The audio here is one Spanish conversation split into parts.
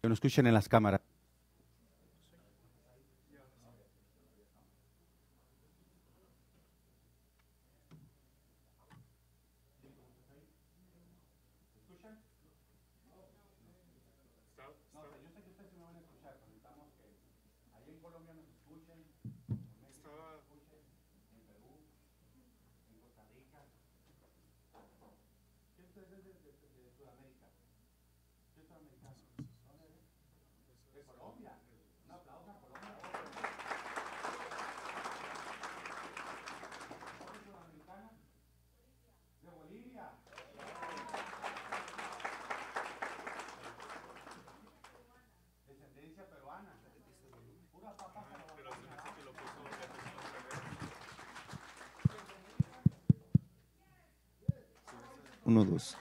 que nos escuchen en las cámaras. no Luz.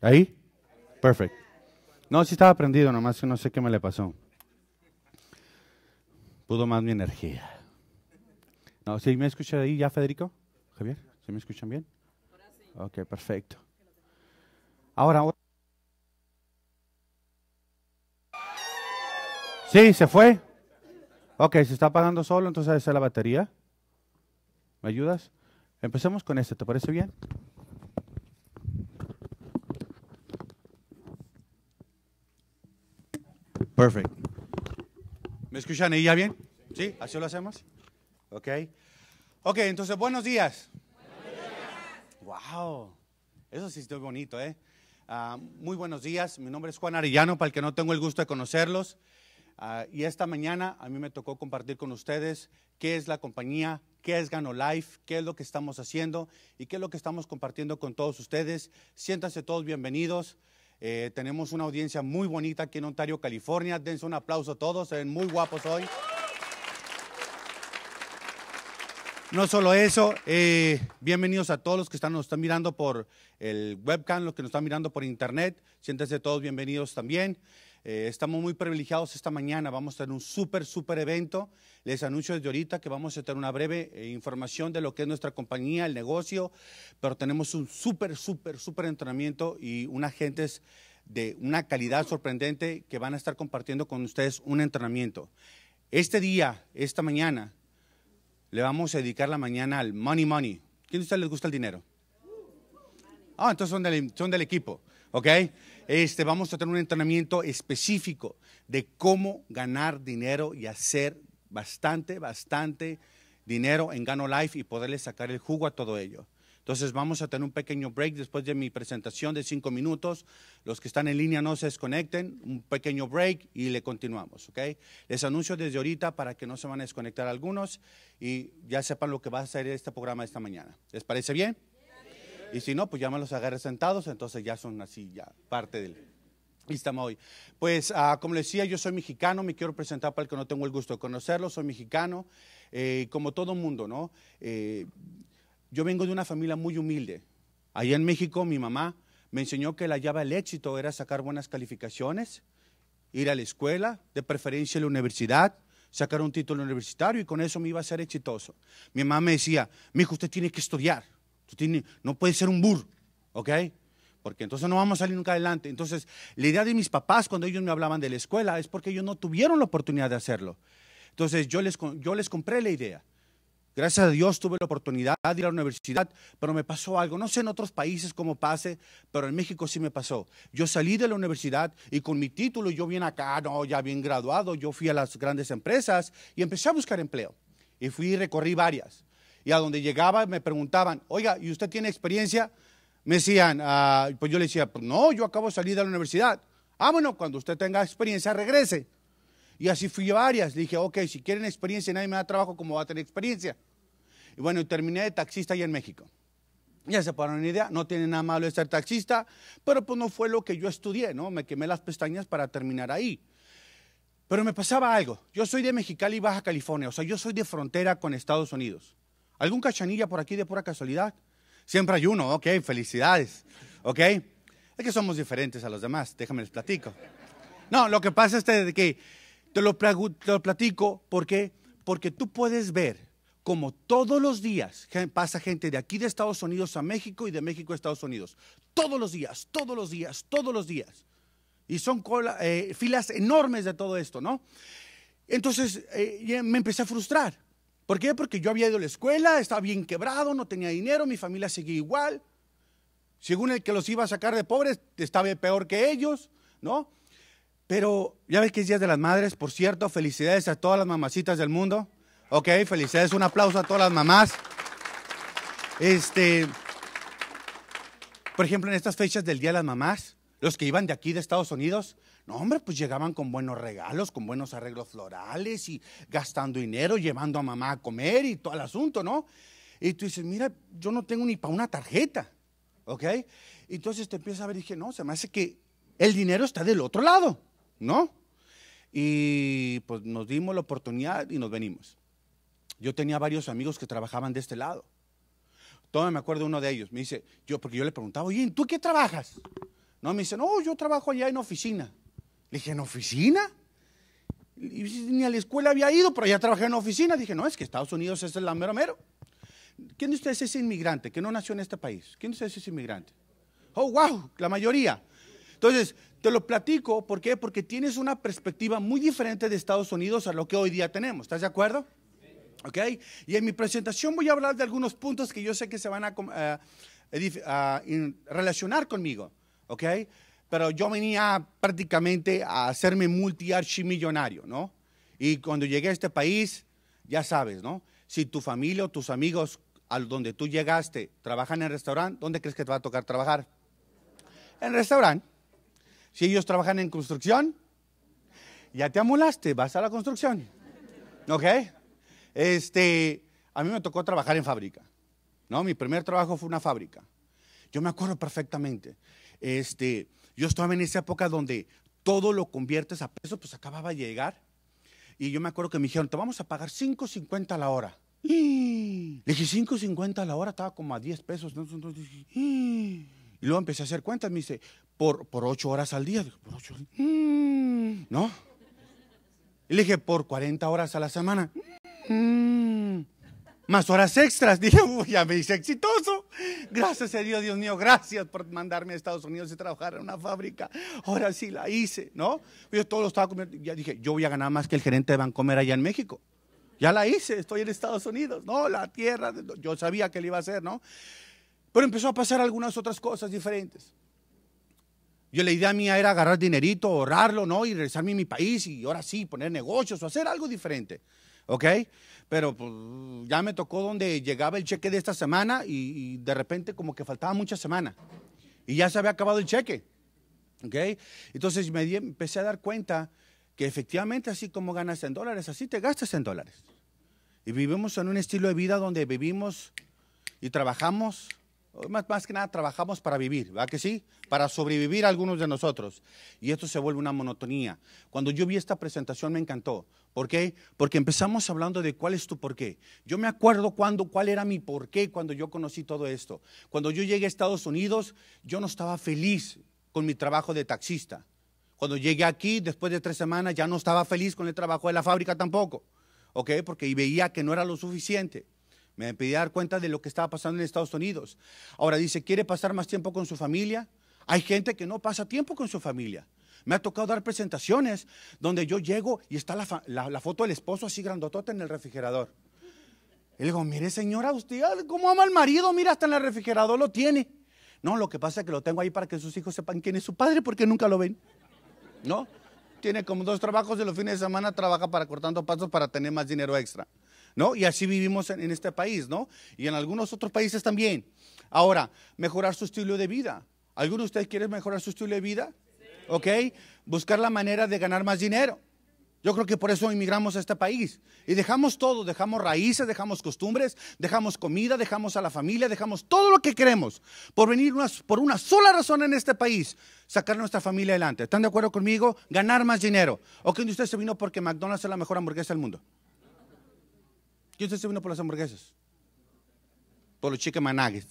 ¿Ahí? perfecto No, sí estaba prendido, nomás no sé qué me le pasó. Pudo más mi energía. No, ¿sí me escucha ahí ya, Federico? Javier, ¿sí me escuchan bien? Ok, perfecto. Ahora, Sí, se fue. Ok, se está apagando solo, entonces es la batería. ¿Me ayudas? Empecemos con este, ¿te parece bien? Perfect. ¿Me escuchan ahí ya bien? ¿Sí? ¿Así lo hacemos? Ok. Ok, entonces, buenos días. Wow. Eso sí está bonito, ¿eh? Ah, muy buenos días. Mi nombre es Juan Arellano, para el que no tengo el gusto de conocerlos. Ah, y esta mañana a mí me tocó compartir con ustedes qué es la compañía, qué es Gano Life, qué es lo que estamos haciendo y qué es lo que estamos compartiendo con todos ustedes. Siéntanse todos bienvenidos. Eh, tenemos una audiencia muy bonita aquí en Ontario, California. Dense un aplauso a todos, se ven muy guapos hoy. No solo eso, eh, bienvenidos a todos los que están, nos están mirando por el webcam, los que nos están mirando por internet. Siéntense todos bienvenidos también. Eh, estamos muy privilegiados esta mañana, vamos a tener un súper, súper evento. Les anuncio desde ahorita que vamos a tener una breve eh, información de lo que es nuestra compañía, el negocio, pero tenemos un súper, súper, súper entrenamiento y un gentes de una calidad sorprendente que van a estar compartiendo con ustedes un entrenamiento. Este día, esta mañana, le vamos a dedicar la mañana al Money Money. ¿Quién de ustedes les gusta el dinero? Ah, entonces son del, son del equipo. ¿ok? Este, vamos a tener un entrenamiento específico de cómo ganar dinero y hacer bastante, bastante dinero en Gano Life y poderle sacar el jugo a todo ello. Entonces vamos a tener un pequeño break después de mi presentación de cinco minutos. Los que están en línea no se desconecten, un pequeño break y le continuamos, ¿ok? Les anuncio desde ahorita para que no se van a desconectar algunos y ya sepan lo que va a ser este programa esta mañana. ¿Les parece bien? Y si no, pues ya me los agarré sentados, entonces ya son así, ya parte del, hoy. Pues ah, como les decía, yo soy mexicano, me quiero presentar para el que no tengo el gusto de conocerlo, soy mexicano, eh, como todo mundo, ¿no? Eh, yo vengo de una familia muy humilde. Allá en México mi mamá me enseñó que la llave al éxito era sacar buenas calificaciones, ir a la escuela, de preferencia a la universidad, sacar un título universitario y con eso me iba a ser exitoso. Mi mamá me decía, mi hijo, usted tiene que estudiar Tú no puede ser un burro, ¿ok? Porque entonces no vamos a salir nunca adelante. Entonces, la idea de mis papás cuando ellos me hablaban de la escuela es porque ellos no tuvieron la oportunidad de hacerlo. Entonces, yo les, yo les compré la idea. Gracias a Dios tuve la oportunidad de ir a la universidad, pero me pasó algo. No sé en otros países cómo pase, pero en México sí me pasó. Yo salí de la universidad y con mi título, yo bien acá, no, ya bien graduado, yo fui a las grandes empresas y empecé a buscar empleo. Y fui y recorrí varias y a donde llegaba me preguntaban, oiga, ¿y usted tiene experiencia? Me decían, ah", pues yo le decía, pues no, yo acabo de salir de la universidad. Ah, bueno, cuando usted tenga experiencia, regrese. Y así fui varias. Le dije, ok, si quieren experiencia, nadie me da trabajo, como va a tener experiencia? Y bueno, terminé de taxista allá en México. Ya se para una idea, no tiene nada malo de ser taxista, pero pues no fue lo que yo estudié, ¿no? Me quemé las pestañas para terminar ahí. Pero me pasaba algo. Yo soy de Mexicali, Baja California, o sea, yo soy de frontera con Estados Unidos. ¿Algún cachanilla por aquí de pura casualidad? Siempre hay uno, ok, felicidades, ok. Es que somos diferentes a los demás, déjame les platico. No, lo que pasa es este que te lo, platico, ¿por Porque tú puedes ver como todos los días pasa gente de aquí de Estados Unidos a México y de México a Estados Unidos. Todos los días, todos los días, todos los días. Y son eh, filas enormes de todo esto, ¿no? Entonces eh, me empecé a frustrar. ¿Por qué? Porque yo había ido a la escuela, estaba bien quebrado, no tenía dinero, mi familia seguía igual. Según el que los iba a sacar de pobres, estaba peor que ellos, ¿no? Pero ya ves que es Día de las Madres, por cierto, felicidades a todas las mamacitas del mundo. Ok, felicidades, un aplauso a todas las mamás. Este, por ejemplo, en estas fechas del Día de las Mamás, los que iban de aquí de Estados Unidos, no, hombre, pues llegaban con buenos regalos, con buenos arreglos florales y gastando dinero, llevando a mamá a comer y todo el asunto, ¿no? Y tú dices, mira, yo no tengo ni para una tarjeta, ¿ok? Entonces te empiezas a ver y dije, no, se me hace que el dinero está del otro lado, ¿no? Y pues nos dimos la oportunidad y nos venimos. Yo tenía varios amigos que trabajaban de este lado. Todavía me acuerdo uno de ellos, me dice, yo, porque yo le preguntaba, oye, ¿tú qué trabajas? No, me dice, no, yo trabajo allá en oficina. Le dije, ¿en oficina? Y ni a la escuela había ido, pero ya trabajé en oficina. Dije, no, es que Estados Unidos es el mero mero. ¿Quién de ustedes es inmigrante que no nació en este país? ¿Quién de ustedes es inmigrante? Oh, wow, la mayoría. Entonces, te lo platico, ¿por qué? Porque tienes una perspectiva muy diferente de Estados Unidos a lo que hoy día tenemos. ¿Estás de acuerdo? ¿Ok? Y en mi presentación voy a hablar de algunos puntos que yo sé que se van a eh, relacionar conmigo. ¿Ok? pero yo venía prácticamente a hacerme multiarchimillonario, ¿no? Y cuando llegué a este país, ya sabes, ¿no? Si tu familia o tus amigos al donde tú llegaste trabajan en restaurante, ¿dónde crees que te va a tocar trabajar? En restaurante. Si ellos trabajan en construcción, ya te amolaste, vas a la construcción. ¿Ok? Este, a mí me tocó trabajar en fábrica. ¿No? Mi primer trabajo fue una fábrica. Yo me acuerdo perfectamente. Este, yo estaba en esa época donde todo lo conviertes a pesos, pues acababa de llegar. Y yo me acuerdo que me dijeron, te vamos a pagar 5.50 a la hora. Le dije, 5.50 a la hora, estaba como a 10 pesos. Y luego empecé a hacer cuentas, me dice, por, por 8 horas al día. por 8 horas. ¿No? Y le dije, por 40 horas a la semana más horas extras. Dije, uy, ya me hice exitoso. Gracias a Dios, Dios mío, gracias por mandarme a Estados Unidos y trabajar en una fábrica. Ahora sí la hice, ¿no? Yo todo lo estaba comiendo. Ya dije, yo voy a ganar más que el gerente de Bancomer allá en México. Ya la hice, estoy en Estados Unidos, ¿no? La tierra, yo sabía que le iba a hacer, ¿no? Pero empezó a pasar algunas otras cosas diferentes. Yo la idea mía era agarrar dinerito, ahorrarlo, ¿no? Y regresarme a mi país y ahora sí, poner negocios o hacer algo diferente. ¿ok? Pero pues, ya me tocó donde llegaba el cheque de esta semana y, de repente como que faltaba mucha semana y ya se había acabado el cheque, ¿ok? Entonces me empecé a dar cuenta que efectivamente así como ganas en dólares, así te gastas en dólares. Y vivimos en un estilo de vida donde vivimos y trabajamos más, que nada trabajamos para vivir, ¿verdad que sí? Para sobrevivir algunos de nosotros. Y esto se vuelve una monotonía. Cuando yo vi esta presentación me encantó. ¿Por qué? Porque empezamos hablando de cuál es tu porqué? Yo me acuerdo cuando, cuál era mi porqué? cuando yo conocí todo esto. Cuando yo llegué a Estados Unidos, yo no estaba feliz con mi trabajo de taxista. Cuando llegué aquí, después de tres semanas, ya no estaba feliz con el trabajo de la fábrica tampoco. ¿Ok? Porque veía que no era lo suficiente. Me pedí dar cuenta de lo que estaba pasando en Estados Unidos. Ahora dice, ¿quiere pasar más tiempo con su familia? Hay gente que no pasa tiempo con su familia. Me ha tocado dar presentaciones donde yo llego y está la, foto del esposo así grandotota en el refrigerador. Y digo, mire señora, usted ah, cómo ama al marido, mira, hasta en el refrigerador lo tiene. No, lo que pasa es que lo tengo ahí para que sus hijos sepan quién es su padre porque nunca lo ven. ¿No? Tiene como dos trabajos y los fines de semana trabaja para cortando pasos para tener más dinero extra. ¿no? Y así vivimos en, este país, ¿no? Y en algunos otros países también. Ahora, mejorar su estilo de vida. ¿Alguno de ustedes quiere mejorar su estilo de vida? ¿Ok? Buscar la manera de ganar más dinero. Yo creo que por eso emigramos a este país. Y dejamos todo, dejamos raíces, dejamos costumbres, dejamos comida, dejamos a la familia, dejamos todo lo que queremos por venir por una sola razón en este país, sacar nuestra familia adelante. ¿Están de acuerdo conmigo? Ganar más dinero. ¿O que usted se vino porque McDonald's es la mejor hamburguesa del mundo? ¿Quién se vino por las hamburguesas? Por los chicken nuggets.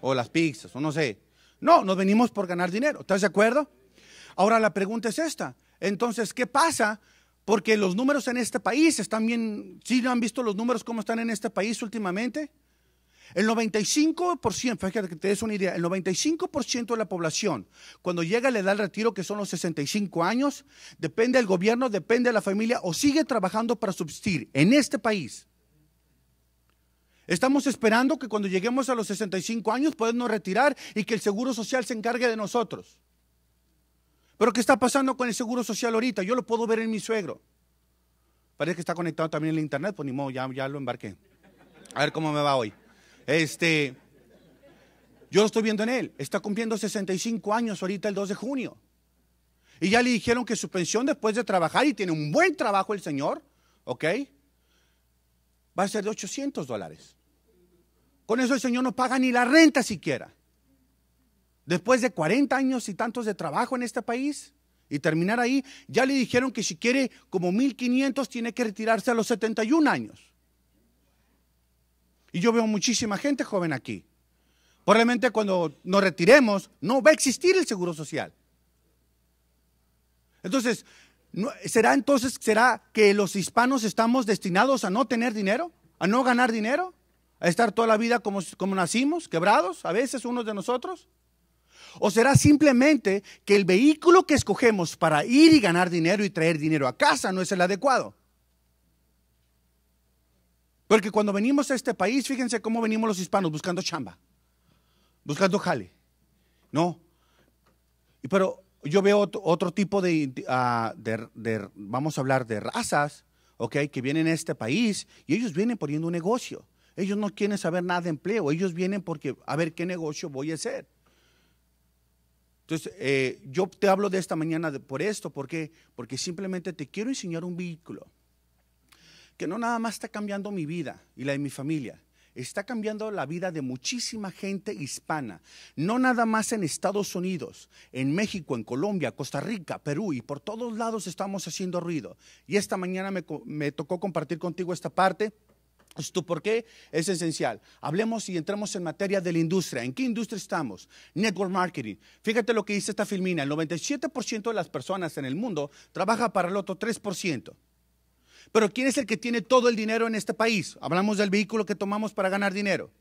O las pizzas, o no sé. No, nos venimos por ganar dinero. ¿Estás de acuerdo? Ahora la pregunta es esta. Entonces, ¿qué pasa? Porque los números en este país están bien. ¿Sí han visto los números cómo están en este país últimamente? El 95%, fíjate que te des una idea, el 95% de la población, cuando llega a la edad de retiro, que son los 65 años, depende del gobierno, depende de la familia o sigue trabajando para subsistir en este país. Estamos esperando que cuando lleguemos a los 65 años podamos retirar y que el Seguro Social se encargue de nosotros. Pero ¿qué está pasando con el Seguro Social ahorita? Yo lo puedo ver en mi suegro. Parece que está conectado también en el internet, pues ni modo, ya, ya lo embarqué. A ver cómo me va hoy. Este, yo lo estoy viendo en él. Está cumpliendo 65 años ahorita el 2 de junio. Y ya le dijeron que su pensión después de trabajar, y tiene un buen trabajo el señor, ¿ok? Va a ser de 800 dólares. Con eso el Señor no paga ni la renta siquiera. Después de 40 años y tantos de trabajo en este país y terminar ahí, ya le dijeron que si quiere como 1500 tiene que retirarse a los 71 años. Y yo veo muchísima gente joven aquí. Probablemente cuando nos retiremos no va a existir el seguro social. Entonces, ¿será entonces será que los hispanos estamos destinados a no tener dinero, a no ganar dinero? a estar toda la vida como, como nacimos, quebrados, a veces unos de nosotros? ¿O será simplemente que el vehículo que escogemos para ir y ganar dinero y traer dinero a casa no es el adecuado? Porque cuando venimos a este país, fíjense cómo venimos los hispanos buscando chamba, buscando jale. No. Pero yo veo otro, tipo ah, de, vamos a hablar de razas, ¿ok? Que vienen a este país y ellos vienen poniendo un negocio. Ellos no quieren saber nada de empleo, ellos vienen porque a ver qué negocio voy a hacer. Entonces, eh, yo te hablo de esta mañana por esto, ¿por qué? Porque simplemente te quiero enseñar un vehículo que no nada más está cambiando mi vida y la de mi familia, está cambiando la vida de muchísima gente hispana, no nada más en Estados Unidos, en México, en Colombia, Costa Rica, Perú y por todos lados estamos haciendo ruido. Y esta mañana me tocó compartir contigo esta parte esto por qué es esencial. Hablemos y entramos en materia de la industria. ¿En qué industria estamos? Network marketing. Fíjate lo que dice esta filmina. El 97% de las personas en el mundo trabaja para el otro 3%. Pero ¿quién es el que tiene todo el dinero en este país? Hablamos del vehículo que tomamos para ganar dinero.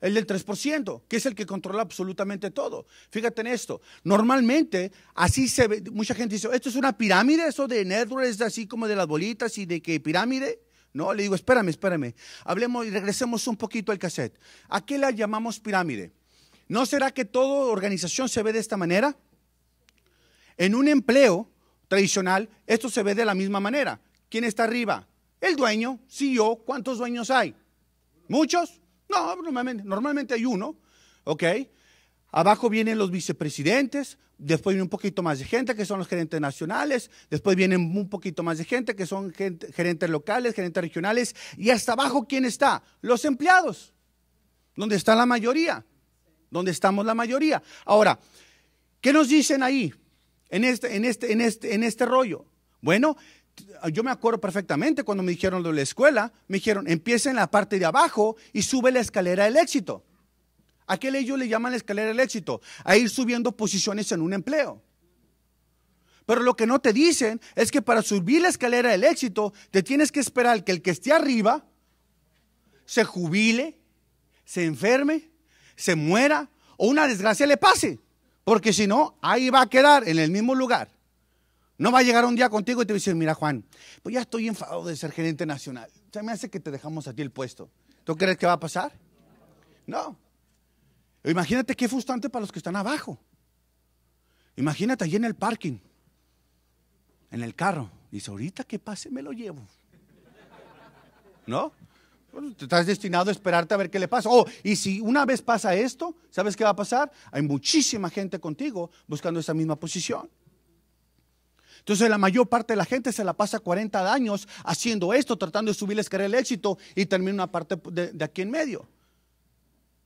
El del 3%, que es el que controla absolutamente todo. Fíjate en esto. Normalmente, así se ve, mucha gente dice, esto es una pirámide, eso de network es así como de las bolitas y de qué pirámide. No, le digo, espérame, espérame. Hablemos y regresemos un poquito al cassette. ¿A qué la llamamos pirámide? ¿No será que toda organización se ve de esta manera? En un empleo tradicional, esto se ve de la misma manera. ¿Quién está arriba? El dueño, CEO. ¿Cuántos dueños hay? ¿Muchos? No, normalmente, normalmente hay uno. ¿Ok? Abajo vienen los vicepresidentes, después viene un poquito más de gente que son los gerentes nacionales, después vienen un poquito más de gente que son gerentes locales, gerentes regionales, y hasta abajo, ¿quién está? Los empleados, donde está la mayoría, donde estamos la mayoría. Ahora, ¿qué nos dicen ahí en este, en este, en este, en este rollo? Bueno, yo me acuerdo perfectamente cuando me dijeron lo de la escuela, me dijeron, empieza en la parte de abajo y sube la escalera del éxito. ¿A qué ellos le llaman la escalera del éxito? A ir subiendo posiciones en un empleo. Pero lo que no te dicen es que para subir la escalera del éxito, te tienes que esperar que el que esté arriba se jubile, se enferme, se muera o una desgracia le pase. Porque si no, ahí va a quedar en el mismo lugar. No va a llegar un día contigo y te va a mira Juan, pues ya estoy enfadado de ser gerente nacional. O sea, me hace que te dejamos a ti el puesto. ¿Tú crees que va a pasar? No. Imagínate qué frustrante para los que están abajo. Imagínate allí en el parking, en el carro. Dice, ahorita que pase me lo llevo. ¿No? Pues, estás destinado a esperarte a ver qué le pasa. Oh, y si una vez pasa esto, ¿sabes qué va a pasar? Hay muchísima gente contigo buscando esa misma posición. Entonces la mayor parte de la gente se la pasa 40 años haciendo esto, tratando de subirles la escalera éxito y termina una parte de aquí en medio.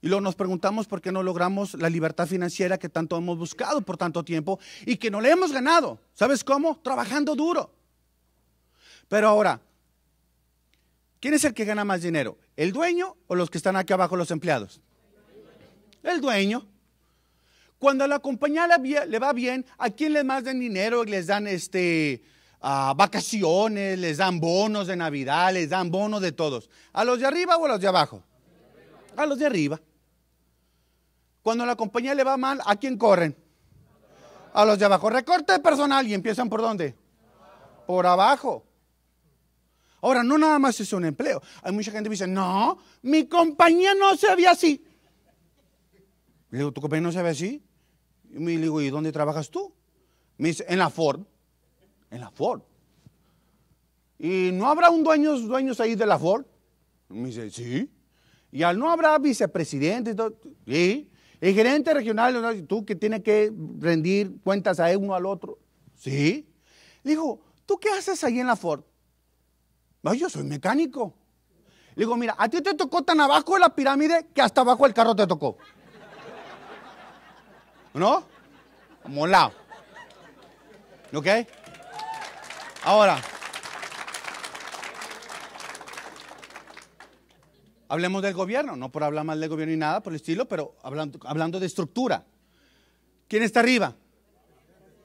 Y luego nos preguntamos por qué no logramos la libertad financiera que tanto hemos buscado por tanto tiempo y que no le hemos ganado. ¿Sabes cómo? Trabajando duro. Pero ahora, ¿quién es el que gana más dinero? ¿El dueño o los que están aquí abajo, los empleados? El dueño. Cuando a la compañía le va bien, ¿a quién le más den dinero? ¿Les dan este, vacaciones? ¿Les dan bonos de Navidad? ¿Les dan bonos de todos? ¿A los de arriba o a los de abajo? A los de arriba. Cuando la compañía le va mal, ¿a quién corren? A los de abajo. Recorte personal y empiezan por dónde? Por abajo. Ahora, no nada más es un empleo. Hay mucha gente que dice, no, mi compañía no se ve así. Le digo, ¿tu compañía no se ve así? Y me digo, ¿y dónde trabajas tú? Me dice, en la Ford. En la Ford. ¿Y no habrá un dueño, dueños ahí de la Ford? Me dice, sí. Y al no habrá vicepresidente, sí. El gerente regional, tú que tienes que rendir cuentas a uno al otro. Sí. Dijo, ¿tú qué haces ahí en la Ford? yo soy mecánico. Le digo, mira, a ti te tocó tan abajo de la pirámide que hasta abajo el carro te tocó. ¿No? Mola, ¿Ok? Ahora. Hablemos del gobierno, no por hablar mal del gobierno ni nada por el estilo, pero hablando, hablando de estructura. ¿Quién está arriba?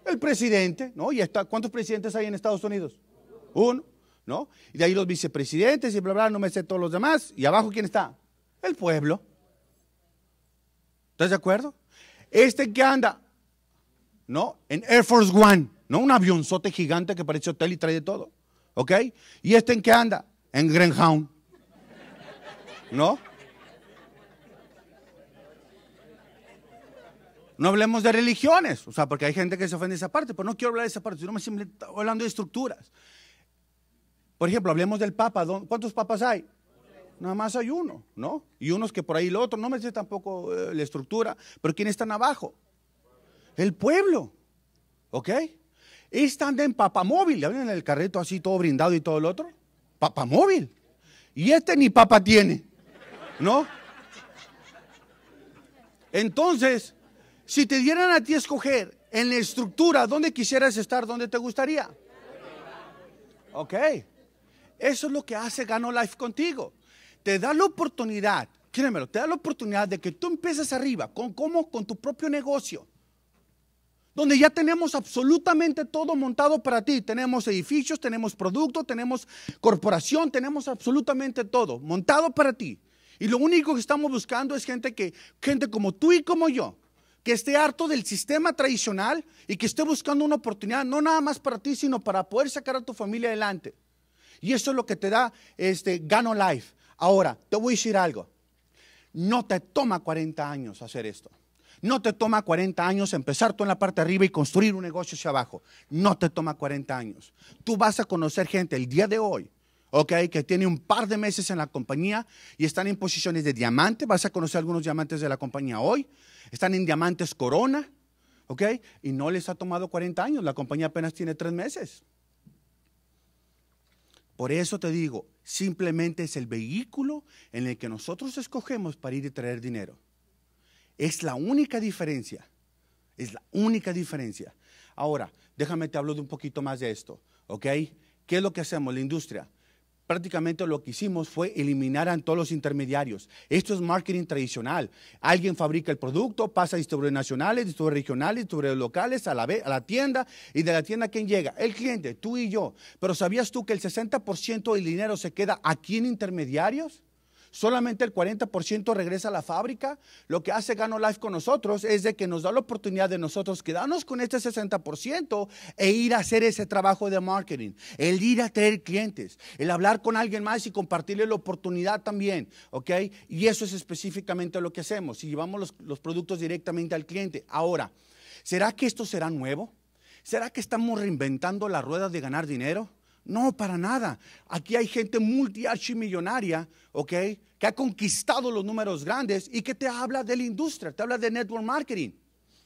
El presidente, ¿no? ¿Y está, cuántos presidentes hay en Estados Unidos? Uno, ¿no? Y de ahí los vicepresidentes y bla, bla, no me sé todos los demás. ¿Y abajo quién está? El pueblo. ¿Estás de acuerdo? Este qué anda, ¿no? En Air Force One, ¿no? Un avionzote gigante que parece hotel y trae de todo, ¿ok? ¿Y este en qué anda? En Greyhound. ¿No? No hablemos de religiones, o sea, porque hay gente que se ofende esa parte, pero no quiero hablar de esa parte, sino me hablando de estructuras. Por ejemplo, hablemos del Papa. ¿Cuántos papas hay? Nada más hay uno, ¿no? Y unos que por ahí el otro, no me sé tampoco eh, la estructura, pero ¿quiénes están abajo? El pueblo, ¿ok? Están en papamóvil, ¿ya ven el carrito así todo brindado y todo el otro? Papamóvil. Y este ni papa tiene. ¿No? Entonces, si te dieran a ti escoger en la estructura, ¿dónde quisieras estar? ¿Dónde te gustaría? Ok. Eso es lo que hace Gano Life contigo. Te da la oportunidad, créemelo, te da la oportunidad de que tú empieces arriba. ¿Con cómo? Con tu propio negocio. Donde ya tenemos absolutamente todo montado para ti. Tenemos edificios, tenemos producto, tenemos corporación, tenemos absolutamente todo montado para ti. Y lo único que estamos buscando es gente que, gente como tú y como yo, que esté harto del sistema tradicional y que esté buscando una oportunidad, no nada más para ti, sino para poder sacar a tu familia adelante. Y eso es lo que te da este Gano Life. Ahora, te voy a decir algo. No te toma 40 años hacer esto. No te toma 40 años empezar tú en la parte de arriba y construir un negocio hacia abajo. No te toma 40 años. Tú vas a conocer gente el día de hoy que tiene un par de meses en la compañía y están en posiciones de diamante. Vas a conocer algunos diamantes de la compañía hoy. Están en diamantes corona, ¿ok? Y no les ha tomado 40 años. La compañía apenas tiene tres meses. Por eso te digo, simplemente es el vehículo en el que nosotros escogemos para ir y traer dinero. Es la única diferencia. Es la única diferencia. Ahora, déjame te hablo de un poquito más de esto, ¿ok? ¿Qué es lo que hacemos? La industria prácticamente lo que hicimos fue eliminar a todos los intermediarios. Esto es marketing tradicional. Alguien fabrica el producto, pasa a distribuidores nacionales, distribuidores regionales, distribuidores locales, a la, a la tienda, y de la tienda, ¿quién llega? El cliente, tú y yo. Pero ¿sabías tú que el 60% del dinero se queda aquí en intermediarios? solamente el 40% regresa a la fábrica. Lo que hace Gano Life con nosotros es de que nos da la oportunidad de nosotros quedarnos con este 60% e ir a hacer ese trabajo de marketing, el ir a traer clientes, el hablar con alguien más y compartirle la oportunidad también, ¿ok? Y eso es específicamente lo que hacemos, si llevamos los, los productos directamente al cliente. Ahora, ¿será que esto será nuevo? ¿Será que estamos reinventando la rueda de ganar dinero? No, para nada. Aquí hay gente multiarchimillonaria, ¿ok? Que ha conquistado los números grandes y que te habla de la industria, te habla de network marketing.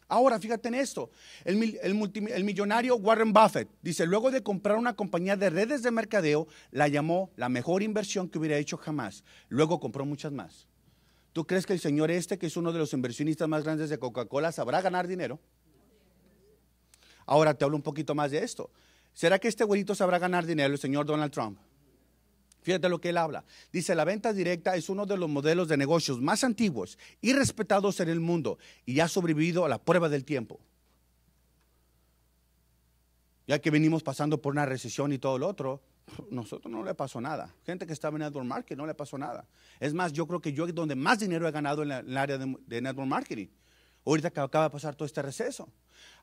Ahora, fíjate en esto. El, el, millonario Warren Buffett dice, luego de comprar una compañía de redes de mercadeo, la llamó la mejor inversión que hubiera hecho jamás. Luego compró muchas más. ¿Tú crees que el señor este, que es uno de los inversionistas más grandes de Coca-Cola, sabrá ganar dinero? Ahora te hablo un poquito más de esto. ¿Será que este güerito sabrá ganar dinero, el señor Donald Trump? Fíjate lo que él habla. Dice, la venta directa es uno de los modelos de negocios más antiguos y respetados en el mundo y ha sobrevivido a la prueba del tiempo. Ya que venimos pasando por una recesión y todo lo otro, nosotros no le pasó nada. Gente que estaba en network marketing no le pasó nada. Es más, yo creo que yo es donde más dinero he ganado en, el área de, de network marketing. Ahorita que acaba de pasar todo este receso.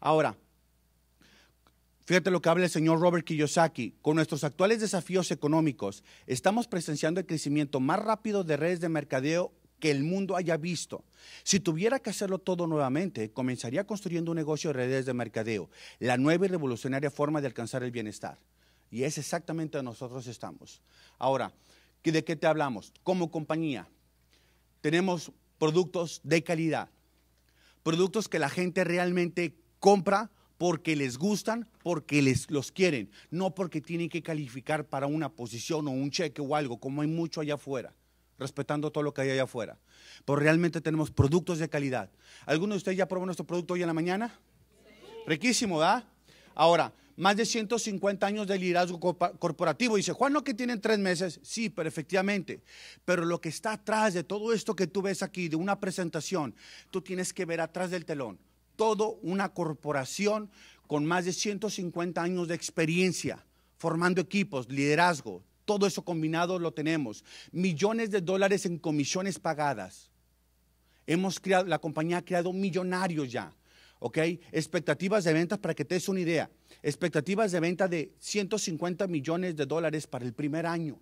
Ahora, Fíjate lo que habla el señor Robert Kiyosaki. Con nuestros actuales desafíos económicos, estamos presenciando el crecimiento más rápido de redes de mercadeo que el mundo haya visto. Si tuviera que hacerlo todo nuevamente, comenzaría construyendo un negocio de redes de mercadeo, la nueva y revolucionaria forma de alcanzar el bienestar. Y es exactamente donde nosotros estamos. Ahora, ¿de qué te hablamos? Como compañía, tenemos productos de calidad, productos que la gente realmente compra porque les gustan, porque les, los quieren, no porque tienen que calificar para una posición o un cheque o algo, como hay mucho allá afuera, respetando todo lo que hay allá afuera. Pero realmente tenemos productos de calidad. ¿Alguno de ustedes ya probó nuestro producto hoy en la mañana? Riquísimo, ¿verdad? Ahora, más de 150 años de liderazgo corporativo. Dice, Juan, no que tienen tres meses. Sí, pero efectivamente. Pero lo que está atrás de todo esto que tú ves aquí, de una presentación, tú tienes que ver atrás del telón todo una corporación con más de 150 años de experiencia, formando equipos, liderazgo, todo eso combinado lo tenemos. Millones de dólares en comisiones pagadas. Hemos creado, la compañía ha creado millonarios ya. ¿Ok? Expectativas de ventas, para que te des una idea. Expectativas de venta de 150 millones de dólares para el primer año.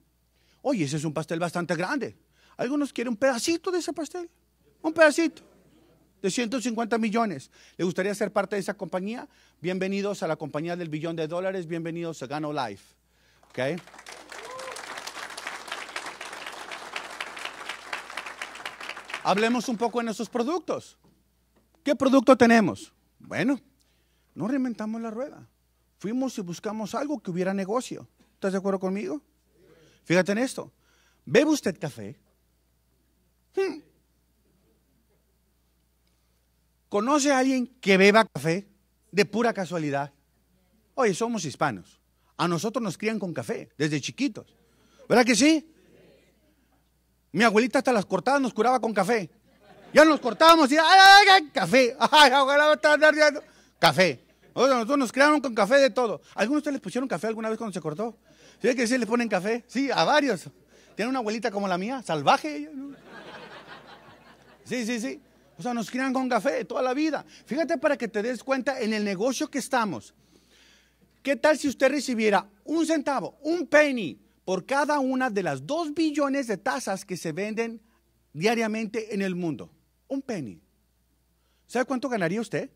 Oye, ese es un pastel bastante grande. Algunos quieren un pedacito de ese pastel. Un pedacito de 150 millones. ¿Le gustaría ser parte de esa compañía? Bienvenidos a la compañía del billón de dólares, bienvenidos a Gano Life. ¿Okay? Hablemos un poco de nuestros productos. ¿Qué producto tenemos? Bueno, no reinventamos la rueda. Fuimos y buscamos algo que hubiera negocio. ¿Estás de acuerdo conmigo? Fíjate en esto. ¿Bebe usted café? Hmm. ¿Conoce a alguien que beba café de pura casualidad? Oye, somos hispanos. A nosotros nos crían con café desde chiquitos. ¿Verdad que sí? Mi abuelita hasta las cortadas nos curaba con café. Ya nos cortábamos y ¡ay, ay, ay café! ¡Ay, Café. O nosotros nos crearon con café de todo. ¿Algunos de ustedes les pusieron café alguna vez cuando se cortó? ¿Sí que decir, les ponen café? Sí, a varios. Tiene una abuelita como la mía, salvaje. Sí, sí, sí. O sea, nos crian con café toda la vida. Fíjate para que te des cuenta en el negocio que estamos. ¿Qué tal si usted recibiera un centavo, un penny, por cada una de las dos billones de tazas que se venden diariamente en el mundo? Un penny. ¿Sabe cuánto ganaría usted?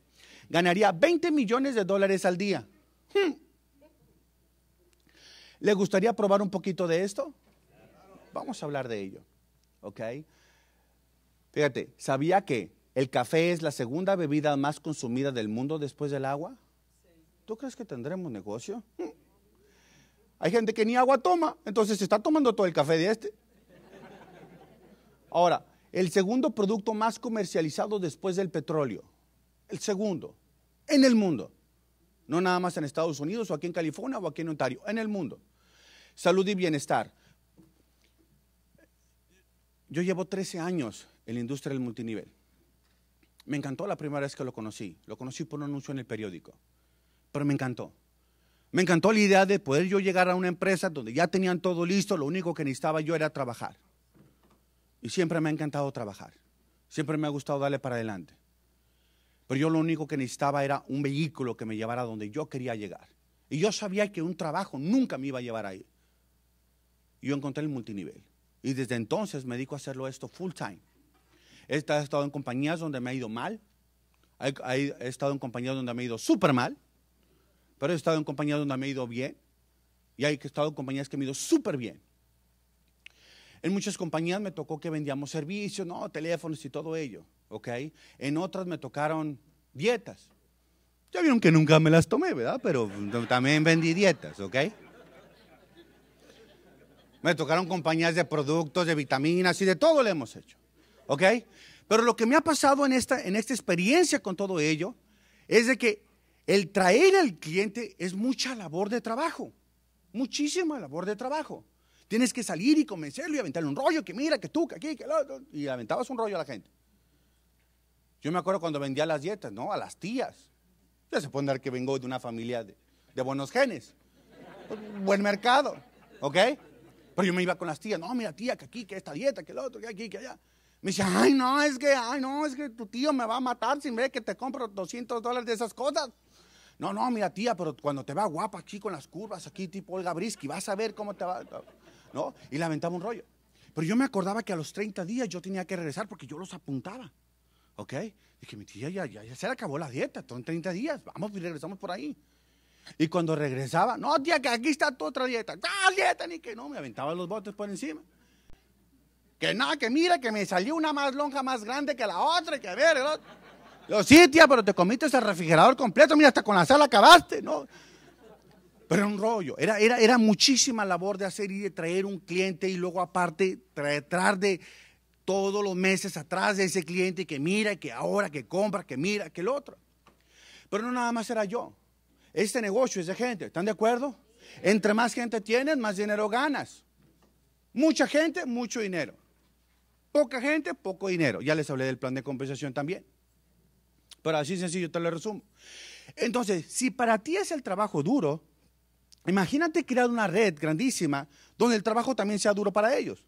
Ganaría 20 millones de dólares al día. Hmm. ¿Le gustaría probar un poquito de esto? Vamos a hablar de ello. ¿Ok? Fíjate, ¿sabía que el café es la segunda bebida más consumida del mundo después del agua? ¿Tú crees que tendremos negocio? Hay gente que ni agua toma, entonces se está tomando todo el café de este. Ahora, el segundo producto más comercializado después del petróleo, el segundo, en el mundo, no nada más en Estados Unidos o aquí en California o aquí en Ontario, en el mundo. Salud y bienestar. Yo llevo 13 años en la industria del multinivel. Me encantó la primera vez que lo conocí. Lo conocí por un anuncio en el periódico. Pero me encantó. Me encantó la idea de poder yo llegar a una empresa donde ya tenían todo listo, lo único que necesitaba yo era trabajar. Y siempre me ha encantado trabajar. Siempre me ha gustado darle para adelante. Pero yo lo único que necesitaba era un vehículo que me llevara a donde yo quería llegar. Y yo sabía que un trabajo nunca me iba a llevar ahí. Yo encontré el multinivel. Y desde entonces me dedico a hacerlo esto full time. He estado en compañías donde me ha ido mal. He, estado en compañías donde me ha ido súper mal. Pero he estado en compañías donde me ha ido bien. Y he estado en compañías que me ha ido súper bien. En muchas compañías me tocó que vendíamos servicios, no, teléfonos y todo ello. ¿Ok? En otras me tocaron dietas. Ya vieron que nunca me las tomé, ¿verdad? Pero también vendí dietas, ¿ok? Me tocaron compañías de productos, de vitaminas y de todo lo hemos hecho. ¿Ok? Pero lo que me ha pasado en esta, experiencia con todo ello es de que el traer al cliente es mucha labor de trabajo, muchísima labor de trabajo. Tienes que salir y convencerlo y aventarle un rollo, que mira, que tú, que aquí, que lo, otro, y aventabas un rollo a la gente. Yo me acuerdo cuando vendía las dietas, ¿no? A las tías. Ya se puede dar que vengo de una familia de, de buenos genes. Buen mercado, ¿ok? Pero yo me iba con las tías, no, mira tía, que aquí, que esta dieta, que el otro, que aquí, que allá. Me dice, ay, no, es que, ay, no, es que tu tío me va a matar si ve que te compro 200 dólares de esas cosas. No, no, mira, tía, pero cuando te va guapa aquí con las curvas, aquí tipo Olga Brisky, vas a ver cómo te va. ¿No? Y lamentaba un rollo. Pero yo me acordaba que a los 30 días yo tenía que regresar porque yo los apuntaba. ¿Ok? Dije, mi tía, ya, ya, ya se le acabó la dieta, son 30 días, vamos y regresamos por ahí. Y cuando regresaba, no, tía, que aquí está tu otra dieta. ¡Ah, dieta! Ni que no, me aventaba los botes por encima. Que no, que mira, que me salió una más lonja más grande que la otra y que a ver. sí, tía, pero te comiste ese refrigerador completo, mira, hasta con la sala acabaste, ¿no? Pero era un rollo, era, era, era muchísima labor de hacer y de traer un cliente y luego aparte traer de todos los meses atrás de ese cliente que mira, que ahora, que compra, que mira, que el otro. Pero no nada más era yo. Este negocio es de gente, ¿están de acuerdo? Entre más gente tienes, más dinero ganas. Mucha gente, mucho dinero. Poca gente, poco dinero. Ya les hablé del plan de compensación también. Pero así sencillo te lo resumo. Entonces, si para ti es el trabajo duro, imagínate crear una red grandísima donde el trabajo también sea duro para ellos.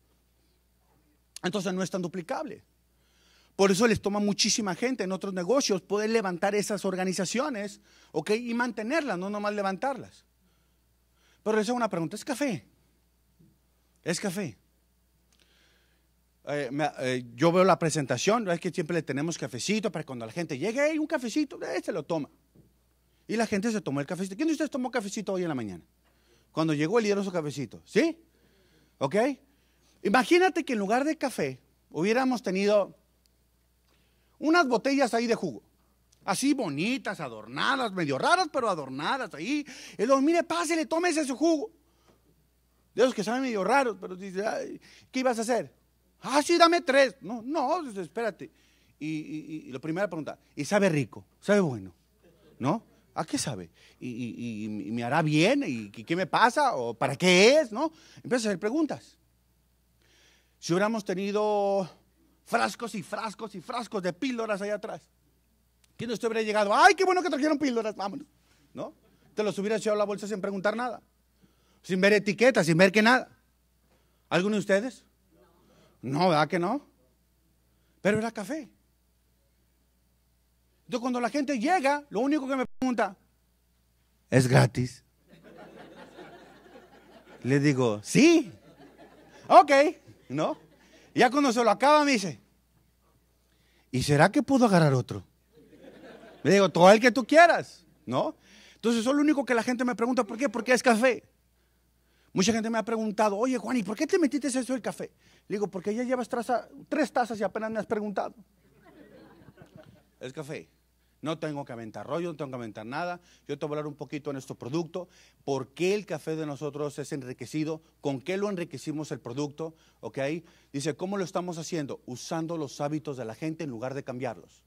Entonces no es tan duplicable. Por eso les toma muchísima gente en otros negocios poder levantar esas organizaciones, ¿ok? Y mantenerlas, no nomás levantarlas. Pero les hago una pregunta, ¿es café? ¿Es café? Eh, eh, yo veo la presentación, es que siempre le tenemos cafecito para cuando la gente llegue, un cafecito, se este lo toma. Y la gente se tomó el cafecito. ¿Quién de ustedes tomó cafecito hoy en la mañana? Cuando llegó el hierro su cafecito, ¿sí? ¿Ok? Imagínate que en lugar de café hubiéramos tenido unas botellas ahí de jugo. Así bonitas, adornadas, medio raras, pero adornadas ahí. Y los, mire, pásele, tomes su jugo. De esos que saben medio raros, pero dice, ¿qué ibas a hacer? Ah, sí, dame tres. No, no, espérate. Y, y, y la primera pregunta, ¿y sabe rico? ¿Sabe bueno? ¿No? ¿A qué sabe? ¿Y, me hará bien? ¿Y qué me pasa? ¿O para qué es? ¿No? Empieza a hacer preguntas. Si hubiéramos tenido frascos y frascos y frascos de píldoras allá atrás, ¿quién de usted hubiera llegado? ¡Ay, qué bueno que trajeron píldoras! Vámonos. ¿No? Te los hubiera echado a la bolsa sin preguntar nada, sin ver etiquetas, sin ver que nada. ¿Alguno de ustedes? No, ¿verdad que no? Pero era café. Entonces cuando la gente llega, lo único que me pregunta, ¿es gratis? Le digo, sí. Ok, ¿no? ya cuando se lo acaba me dice, ¿y será que puedo agarrar otro? Le digo, todo el que tú quieras, ¿no? Entonces, eso es lo único que la gente me pregunta, ¿por qué? Porque es café. Mucha gente me ha preguntado, oye Juan, ¿y por qué te metiste eso del café? Le digo, porque ya llevas tres tazas y apenas me has preguntado. Es café. No tengo que aventar rollo, no tengo que aventar nada. Yo te voy a hablar un poquito de nuestro producto, por qué el café de nosotros es enriquecido, con qué lo enriquecimos el producto, ¿ok? Dice, ¿cómo lo estamos haciendo? Usando los hábitos de la gente en lugar de cambiarlos.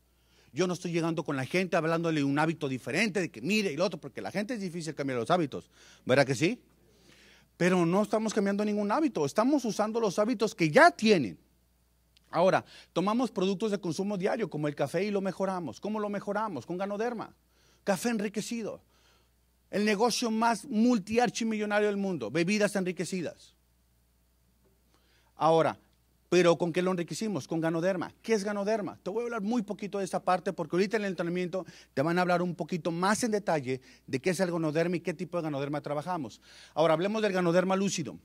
Yo no estoy llegando con la gente hablándole un hábito diferente, de que mire y lo otro, porque la gente es difícil cambiar los hábitos. ¿Verdad que sí? pero no estamos cambiando ningún hábito, estamos usando los hábitos que ya tienen. Ahora, tomamos productos de consumo diario como el café y lo mejoramos. ¿Cómo lo mejoramos? Con ganoderma, café enriquecido, el negocio más multiarchimillonario del mundo, bebidas enriquecidas. Ahora, pero ¿con qué lo enriquecimos? Con ganoderma. ¿Qué es ganoderma? Te voy a hablar muy poquito de esa parte porque ahorita en el entrenamiento te van a hablar un poquito más en detalle de qué es el ganoderma y qué tipo de ganoderma trabajamos. Ahora hablemos del ganoderma lúcido.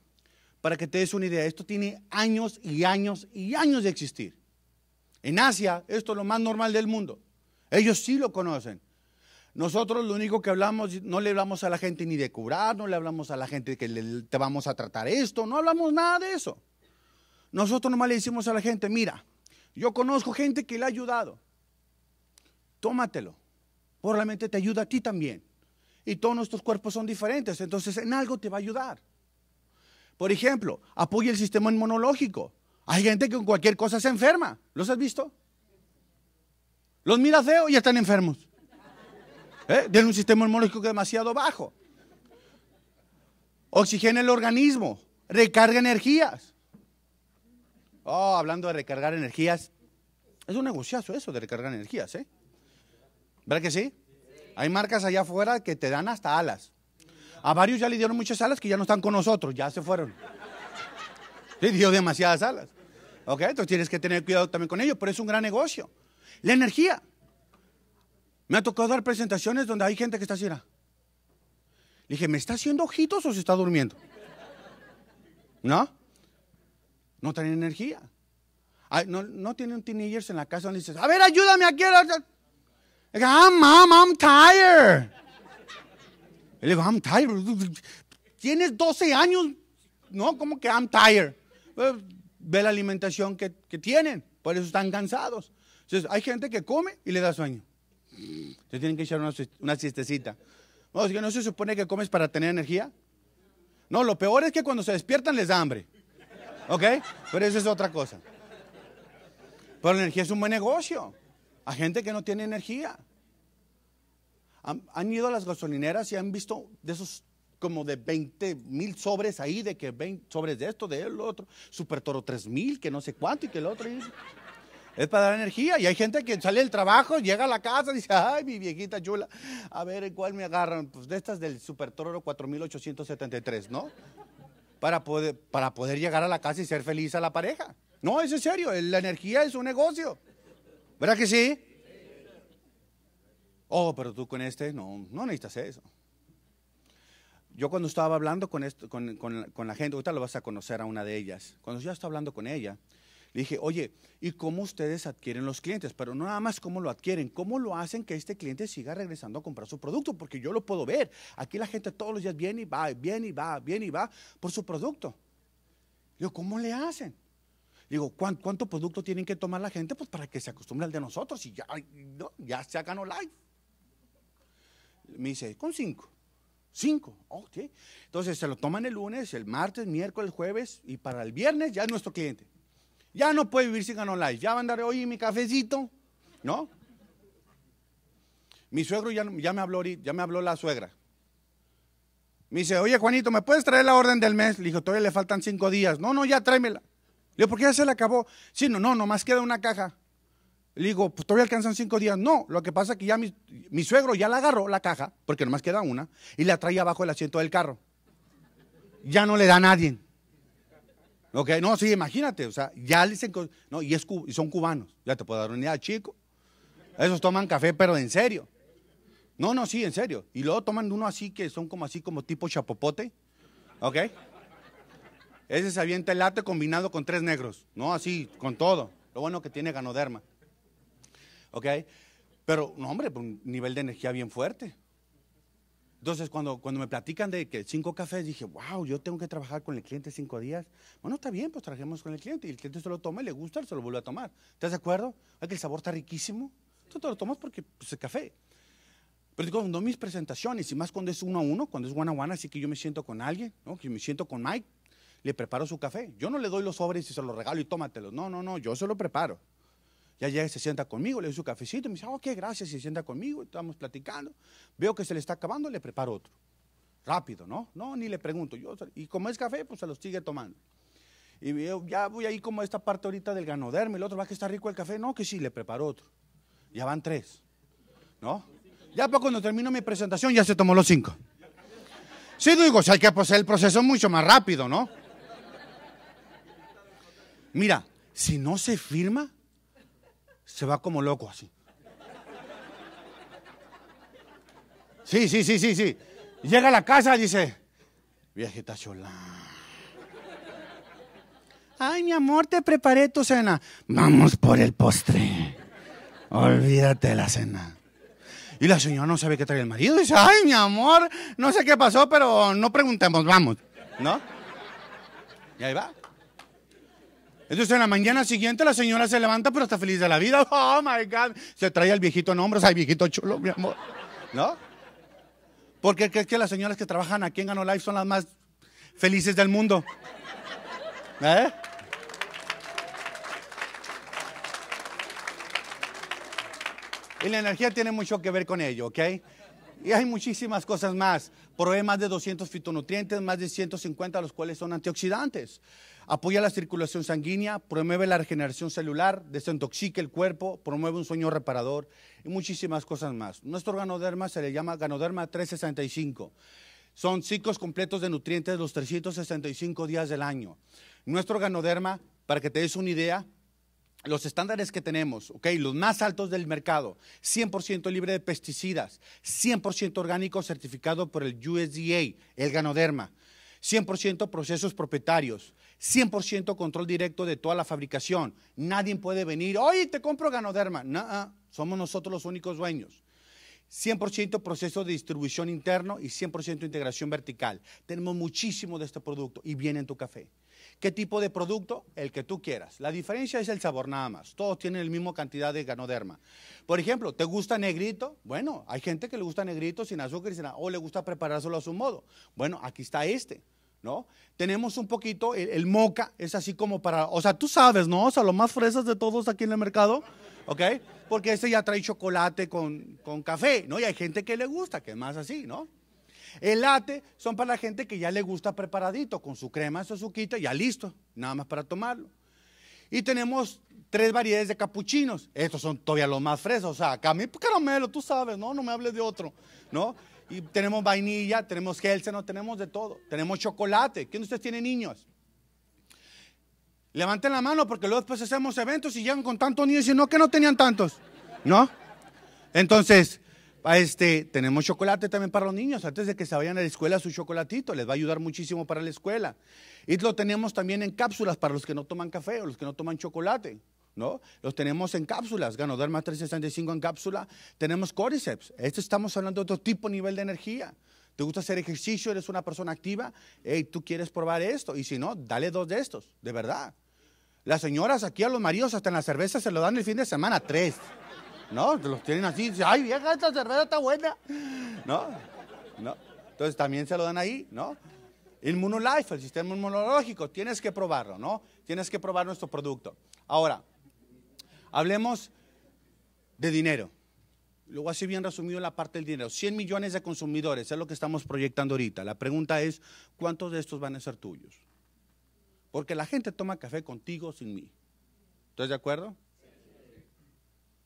Para que te des una idea, esto tiene años y años y años de existir. En Asia, esto es lo más normal del mundo. Ellos sí lo conocen. Nosotros lo único que hablamos, no le hablamos a la gente ni de curar, no le hablamos a la gente que te vamos a tratar esto, no hablamos nada de eso. Nosotros nomás le decimos a la gente, mira, yo conozco gente que le ha ayudado. Tómatelo. por la mente te ayuda a ti también. Y todos nuestros cuerpos son diferentes, entonces en algo te va a ayudar. Por ejemplo, apoya el sistema inmunológico. Hay gente que con cualquier cosa se enferma. ¿Los has visto? Los mira feo y ya están enfermos. ¿Eh? Tienen un sistema inmunológico demasiado bajo. Oxigena el organismo, recarga energías. Oh, hablando de recargar energías. Es un negociazo eso de recargar energías, ¿eh? ¿Verdad que sí? Hay marcas allá afuera que te dan hasta alas. A varios ya le dieron muchas alas que ya no están con nosotros, ya se fueron. Le dio demasiadas alas. ¿Ok? Entonces tienes que tener cuidado también con ello, pero es un gran negocio. La energía. Me ha tocado dar presentaciones donde hay gente que está así. Le dije, ¿me está haciendo ojitos o se está durmiendo? ¿No? No tienen energía. No, no tienen teenagers en la casa donde dices, a ver, ayúdame aquí. I'm, ah, mom, I'm tired. él le I'm tired. Tienes 12 años. No, ¿Cómo que I'm tired. Pues, ve la alimentación que, que tienen. Por eso están cansados. Entonces, hay gente que come y le da sueño. Se tienen que echar una, una siestecita. No, ¿no se supone que comes para tener energía? No, lo peor es que cuando se despiertan les da hambre. ¿Ok? Pero eso es otra cosa. Pero la energía es un buen negocio. A gente que no tiene energía. Han, ido a las gasolineras y han visto de esos como de 20 mil sobres ahí, de que 20 sobres de esto, de lo otro, Super Toro mil, que no sé cuánto y que el otro. Es para dar energía. Y hay gente que sale del trabajo, llega a la casa y dice, ay, mi viejita chula, a ver, ¿cuál me agarran? Pues de estas del Super Toro 4873, ¿no? para poder, para poder llegar a la casa y ser feliz a la pareja. No, eso es serio, la energía es un negocio. ¿Verdad que sí? Oh, pero tú con este no, no necesitas eso. Yo cuando estaba hablando con, esto, con, con la gente, ahorita lo vas a conocer a una de ellas, cuando yo estaba hablando con ella, dije, oye, ¿y cómo ustedes adquieren los clientes? Pero no nada más cómo lo adquieren, cómo lo hacen que este cliente siga regresando a comprar su producto, porque yo lo puedo ver. Aquí la gente todos los días viene y va, viene y va, viene y va por su producto. Digo, ¿cómo le hacen? Digo, ¿cuánto, producto tienen que tomar la gente? Pues para que se acostumbre al de nosotros y ya, ya se hagan live. Me dice, con cinco. Cinco, ok. Entonces se lo toman el lunes, el martes, miércoles, jueves y para el viernes ya es nuestro cliente. Ya no puede vivir sin Anolife. Ya va a andar, oye, mi cafecito. ¿No? Mi suegro ya, me habló ya me habló la suegra. Me dice, oye Juanito, ¿me puedes traer la orden del mes? Le dijo, todavía le faltan cinco días. No, no, ya tráemela. Le digo, ¿por qué ya se le acabó? Sí, no, no, nomás queda una caja. Le digo, pues todavía alcanzan cinco días. No, lo que pasa es que ya mi, suegro ya la agarró la caja, porque nomás queda una, y la trae abajo del asiento del carro. Ya no le da a nadie. Ok, no, sí, imagínate, o sea, ya dicen dicen, no, y, es, y son cubanos, ya te puedo dar una idea, chico. Esos toman café, pero en serio. No, no, sí, en serio. Y luego toman uno así que son como así, como tipo chapopote, ¿ok? Ese se avienta el combinado con tres negros, ¿no? Así, con todo. Lo bueno que tiene ganoderma, ¿ok? Pero, no, hombre, pues, un nivel de energía bien fuerte. Entonces, cuando, cuando me platican de que cinco cafés, dije, wow, yo tengo que trabajar con el cliente cinco días. Bueno, está bien, pues trabajemos con el cliente. Y el cliente se lo toma y le gusta, se lo vuelve a tomar. ¿Estás de acuerdo? Ay, que el sabor está riquísimo. Tú te lo tomas porque pues, es café. Pero cuando mis presentaciones, y más cuando es uno a uno, cuando es one a one, así que yo me siento con alguien, ¿no? que me siento con Mike, le preparo su café. Yo no le doy los sobres y se los regalo y tómatelos. No, no, no, yo se lo preparo. Ya llega y se sienta conmigo, le doy su cafecito, me dice, ah, ok, gracias, se sienta conmigo, estamos platicando. Veo que se le está acabando, le preparo otro. Rápido, ¿no? No, ni le pregunto. Yo, y como es café, pues se los sigue tomando. Y ya voy ahí como a esta parte ahorita del ganoderme, el otro, ¿va que está rico el café? No, que sí, le preparo otro. Ya van tres, ¿no? Ya cuando termino mi presentación ya se tomó los cinco. Sí, digo, o hay que hacer el proceso mucho más rápido, ¿no? Mira, si no se firma, se va como loco así. Sí, sí, sí, sí, sí. Llega a la casa y dice, viejita chola. Ay, mi amor, te preparé tu cena. Vamos por el postre. Olvídate de la cena. Y la señora no sabe qué trae el marido. dice, ay, mi amor, no sé qué pasó, pero no preguntemos, vamos. ¿No? Y ahí va. Entonces en la mañana siguiente la señora se levanta, pero está feliz de la vida. Oh my God. Se trae al viejito en hombros, ay viejito chulo, mi amor. ¿No? Porque es que las señoras que trabajan aquí en Gano Life son las más felices del mundo. ¿Eh? Y la energía tiene mucho que ver con ello, ¿ok? Y hay muchísimas cosas más. Provee más de 200 fitonutrientes, más de 150 los cuales son antioxidantes. Apoya la circulación sanguínea, promueve la regeneración celular, desintoxica el cuerpo, promueve un sueño reparador y muchísimas cosas más. Nuestro ganoderma se le llama ganoderma 365. Son ciclos completos de nutrientes los 365 días del año. Nuestro ganoderma, para que te des una idea, los estándares que tenemos, okay, los más altos del mercado, 100% libre de pesticidas, 100% orgánico certificado por el USDA, el ganoderma, 100% procesos propietarios, 100% control directo de toda la fabricación. Nadie puede venir, oye, te compro ganoderma. No, ah, somos nosotros los únicos dueños. 100% proceso de distribución interno y 100% integración vertical. Tenemos muchísimo de este producto y viene en tu café. ¿Qué tipo de producto? El que tú quieras. La diferencia es el sabor nada más. Todos tienen la misma cantidad de ganoderma. Por ejemplo, ¿te gusta negrito? Bueno, hay gente que le gusta negrito sin azúcar y sin o le gusta preparárselo a su modo. Bueno, aquí está este. ¿no? Tenemos un poquito, el, mocha moca es así como para, o sea, tú sabes, ¿no? O sea, lo más fresas de todos aquí en el mercado, ¿ok? Porque este ya trae chocolate con, con café, ¿no? Y hay gente que le gusta, que es más así, ¿no? El latte son para la gente que ya le gusta preparadito, con su crema, su azuquita, ya listo, nada más para tomarlo. Y tenemos tres variedades de capuchinos. Estos son todavía los más frescos. O sea, acá a mí, pues, caramelo, tú sabes, ¿no? No me hables de otro, ¿no? Y tenemos vainilla, tenemos no tenemos de todo. Tenemos chocolate. ¿Quién de ustedes tiene niños? Levanten la mano porque luego después hacemos eventos y llegan con tantos niños y dicen, no, que no tenían tantos, ¿no? Entonces, Ah, este, tenemos chocolate también para los niños. Antes de que se vayan a la escuela, su chocolatito les va a ayudar muchísimo para la escuela. Y lo tenemos también en cápsulas para los que no toman café o los que no toman chocolate. ¿No? Los tenemos en cápsulas, más 365 en cápsula, tenemos Cordyceps. Esto estamos hablando de otro tipo de nivel de energía. ¿Te gusta hacer ejercicio? ¿Eres una persona activa? tú quieres probar esto. Y si no, dale dos de estos, de verdad. Las señoras aquí a los maridos hasta en la cerveza se lo dan el fin de semana, tres. No, los tienen así. Dice, ay, vieja, esta cerveza está buena. No, Entonces también se lo dan ahí, ¿no? Inmunolife, el sistema inmunológico, tienes que probarlo, ¿no? Tienes que probar nuestro producto. Ahora, hablemos de dinero. Luego así bien resumido la parte del dinero. 100 millones de consumidores es lo que estamos proyectando ahorita. La pregunta es, ¿cuántos de estos van a ser tuyos? Porque la gente toma café contigo sin mí. ¿Estás de acuerdo?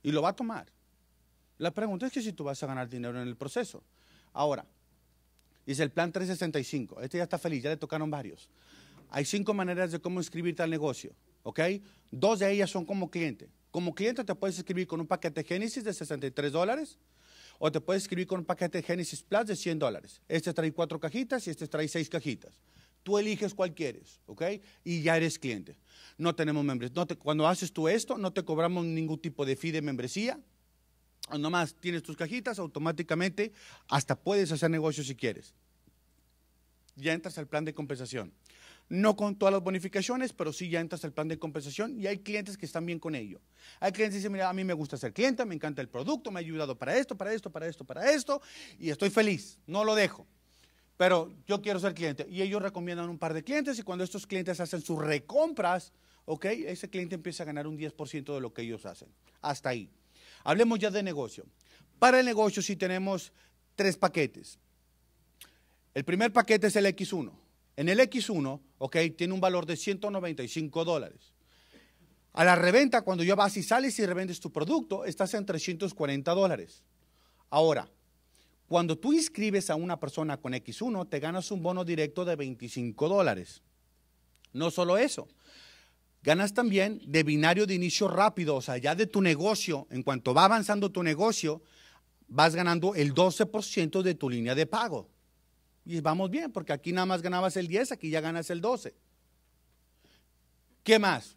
y lo va a tomar. La pregunta es que si tú vas a ganar dinero en el proceso. Ahora, dice el plan 365. Este ya está feliz, ya le tocaron varios. Hay cinco maneras de cómo inscribirte al negocio, ¿ok? Dos de ellas son como cliente. Como cliente te puedes inscribir con un paquete Génesis de 63 dólares o te puedes inscribir con un paquete Génesis Plus de 100 dólares. Este trae cuatro cajitas y este trae seis cajitas. Tú eliges cuál quieres, ¿ok? Y ya eres cliente. No tenemos membresía. No te, cuando haces tú esto, no te cobramos ningún tipo de fee de membresía. Nomás tienes tus cajitas, automáticamente hasta puedes hacer negocios si quieres. Ya entras al plan de compensación. No con todas las bonificaciones, pero sí ya entras al plan de compensación y hay clientes que están bien con ello. Hay clientes que dicen, mira, a mí me gusta ser cliente, me encanta el producto, me ha ayudado para esto, para esto, para esto, para esto y estoy feliz, no lo dejo pero yo quiero ser cliente. Y ellos recomiendan un par de clientes y cuando estos clientes hacen sus recompras, ¿ok? Ese cliente empieza a ganar un 10% de lo que ellos hacen. Hasta ahí. Hablemos ya de negocio. Para el negocio sí tenemos tres paquetes. El primer paquete es el X1. En el X1, ¿ok? Tiene un valor de 195 dólares. A la reventa, cuando ya vas y sales y revendes tu producto, estás en 340 dólares. Ahora, cuando tú inscribes a una persona con X1, te ganas un bono directo de 25 dólares. No solo eso, ganas también de binario de inicio rápido, o sea, ya de tu negocio, en cuanto va avanzando tu negocio, vas ganando el 12% de tu línea de pago. Y vamos bien, porque aquí nada más ganabas el 10, aquí ya ganas el 12. ¿Qué más?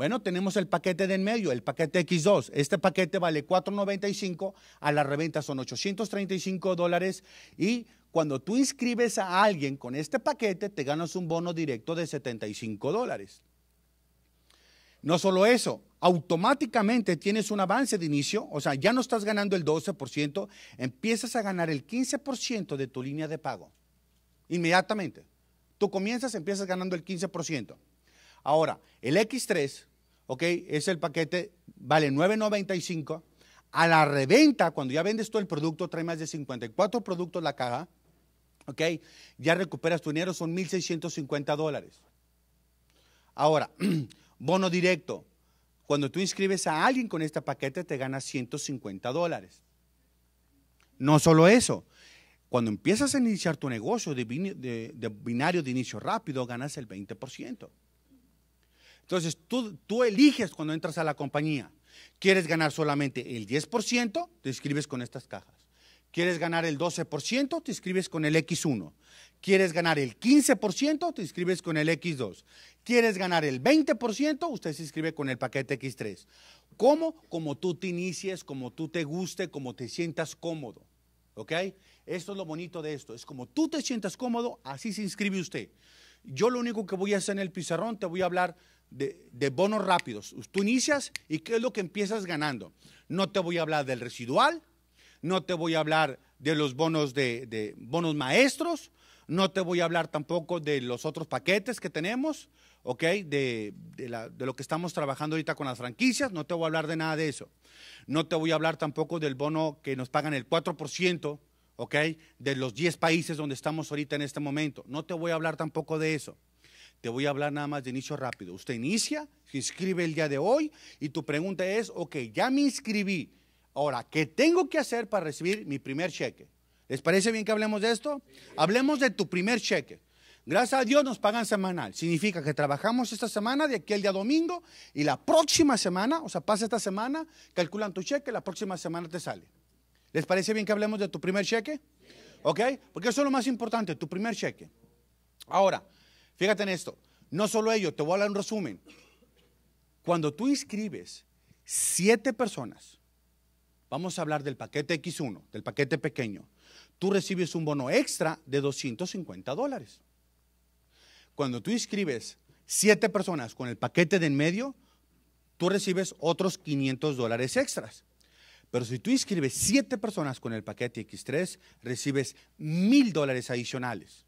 Bueno, tenemos el paquete de en medio, el paquete X2. Este paquete vale 4.95, a la reventa son 835 dólares y cuando tú inscribes a alguien con este paquete, te ganas un bono directo de 75 dólares. No solo eso, automáticamente tienes un avance de inicio, o sea, ya no estás ganando el 12%, empiezas a ganar el 15% de tu línea de pago. Inmediatamente. Tú comienzas, empiezas ganando el 15%. Ahora, el X3 ¿ok? Es el paquete, vale 9.95. A la reventa, cuando ya vendes todo el producto, trae más de 54 productos la caja, ¿ok? Ya recuperas tu dinero, son 1.650 dólares. Ahora, bono directo. Cuando tú inscribes a alguien con este paquete, te ganas 150 dólares. No solo eso, cuando empiezas a iniciar tu negocio de, binario de inicio rápido, ganas el 20%. Entonces, tú, tú eliges cuando entras a la compañía. ¿Quieres ganar solamente el 10%? Te inscribes con estas cajas. ¿Quieres ganar el 12%? Te inscribes con el X1. ¿Quieres ganar el 15%? Te inscribes con el X2. ¿Quieres ganar el 20%? Usted se inscribe con el paquete X3. ¿Cómo? Como tú te inicies, como tú te guste, como te sientas cómodo. ¿Ok? Esto es lo bonito de esto. Es como tú te sientas cómodo, así se inscribe usted. Yo lo único que voy a hacer en el pizarrón, te voy a hablar de, bonos rápidos. Tú inicias y qué es lo que empiezas ganando. No te voy a hablar del residual, no te voy a hablar de los bonos de, bonos maestros, no te voy a hablar tampoco de los otros paquetes que tenemos, ¿ok? De, lo que estamos trabajando ahorita con las franquicias, no te voy a hablar de nada de eso. No te voy a hablar tampoco del bono que nos pagan el 4%, ¿ok? De los 10 países donde estamos ahorita en este momento. No te voy a hablar tampoco de eso. Te voy a hablar nada más de inicio rápido. Usted inicia, se inscribe el día de hoy y tu pregunta es, ok, ya me inscribí. Ahora, ¿qué tengo que hacer para recibir mi primer cheque? ¿Les parece bien que hablemos de esto? Hablemos de tu primer cheque. Gracias a Dios nos pagan semanal. Significa que trabajamos esta semana de aquí al día domingo y la próxima semana, o sea, pasa esta semana, calculan tu cheque, la próxima semana te sale. ¿Les parece bien que hablemos de tu primer cheque? ¿Ok? Porque eso es lo más importante, tu primer cheque. Ahora, Fíjate en esto. No solo ello, te voy a dar un resumen. Cuando tú inscribes siete personas, vamos a hablar del paquete X1, del paquete pequeño, tú recibes un bono extra de 250 dólares. Cuando tú inscribes siete personas con el paquete de en medio, tú recibes otros 500 dólares extras. Pero si tú inscribes siete personas con el paquete X3, recibes mil dólares adicionales.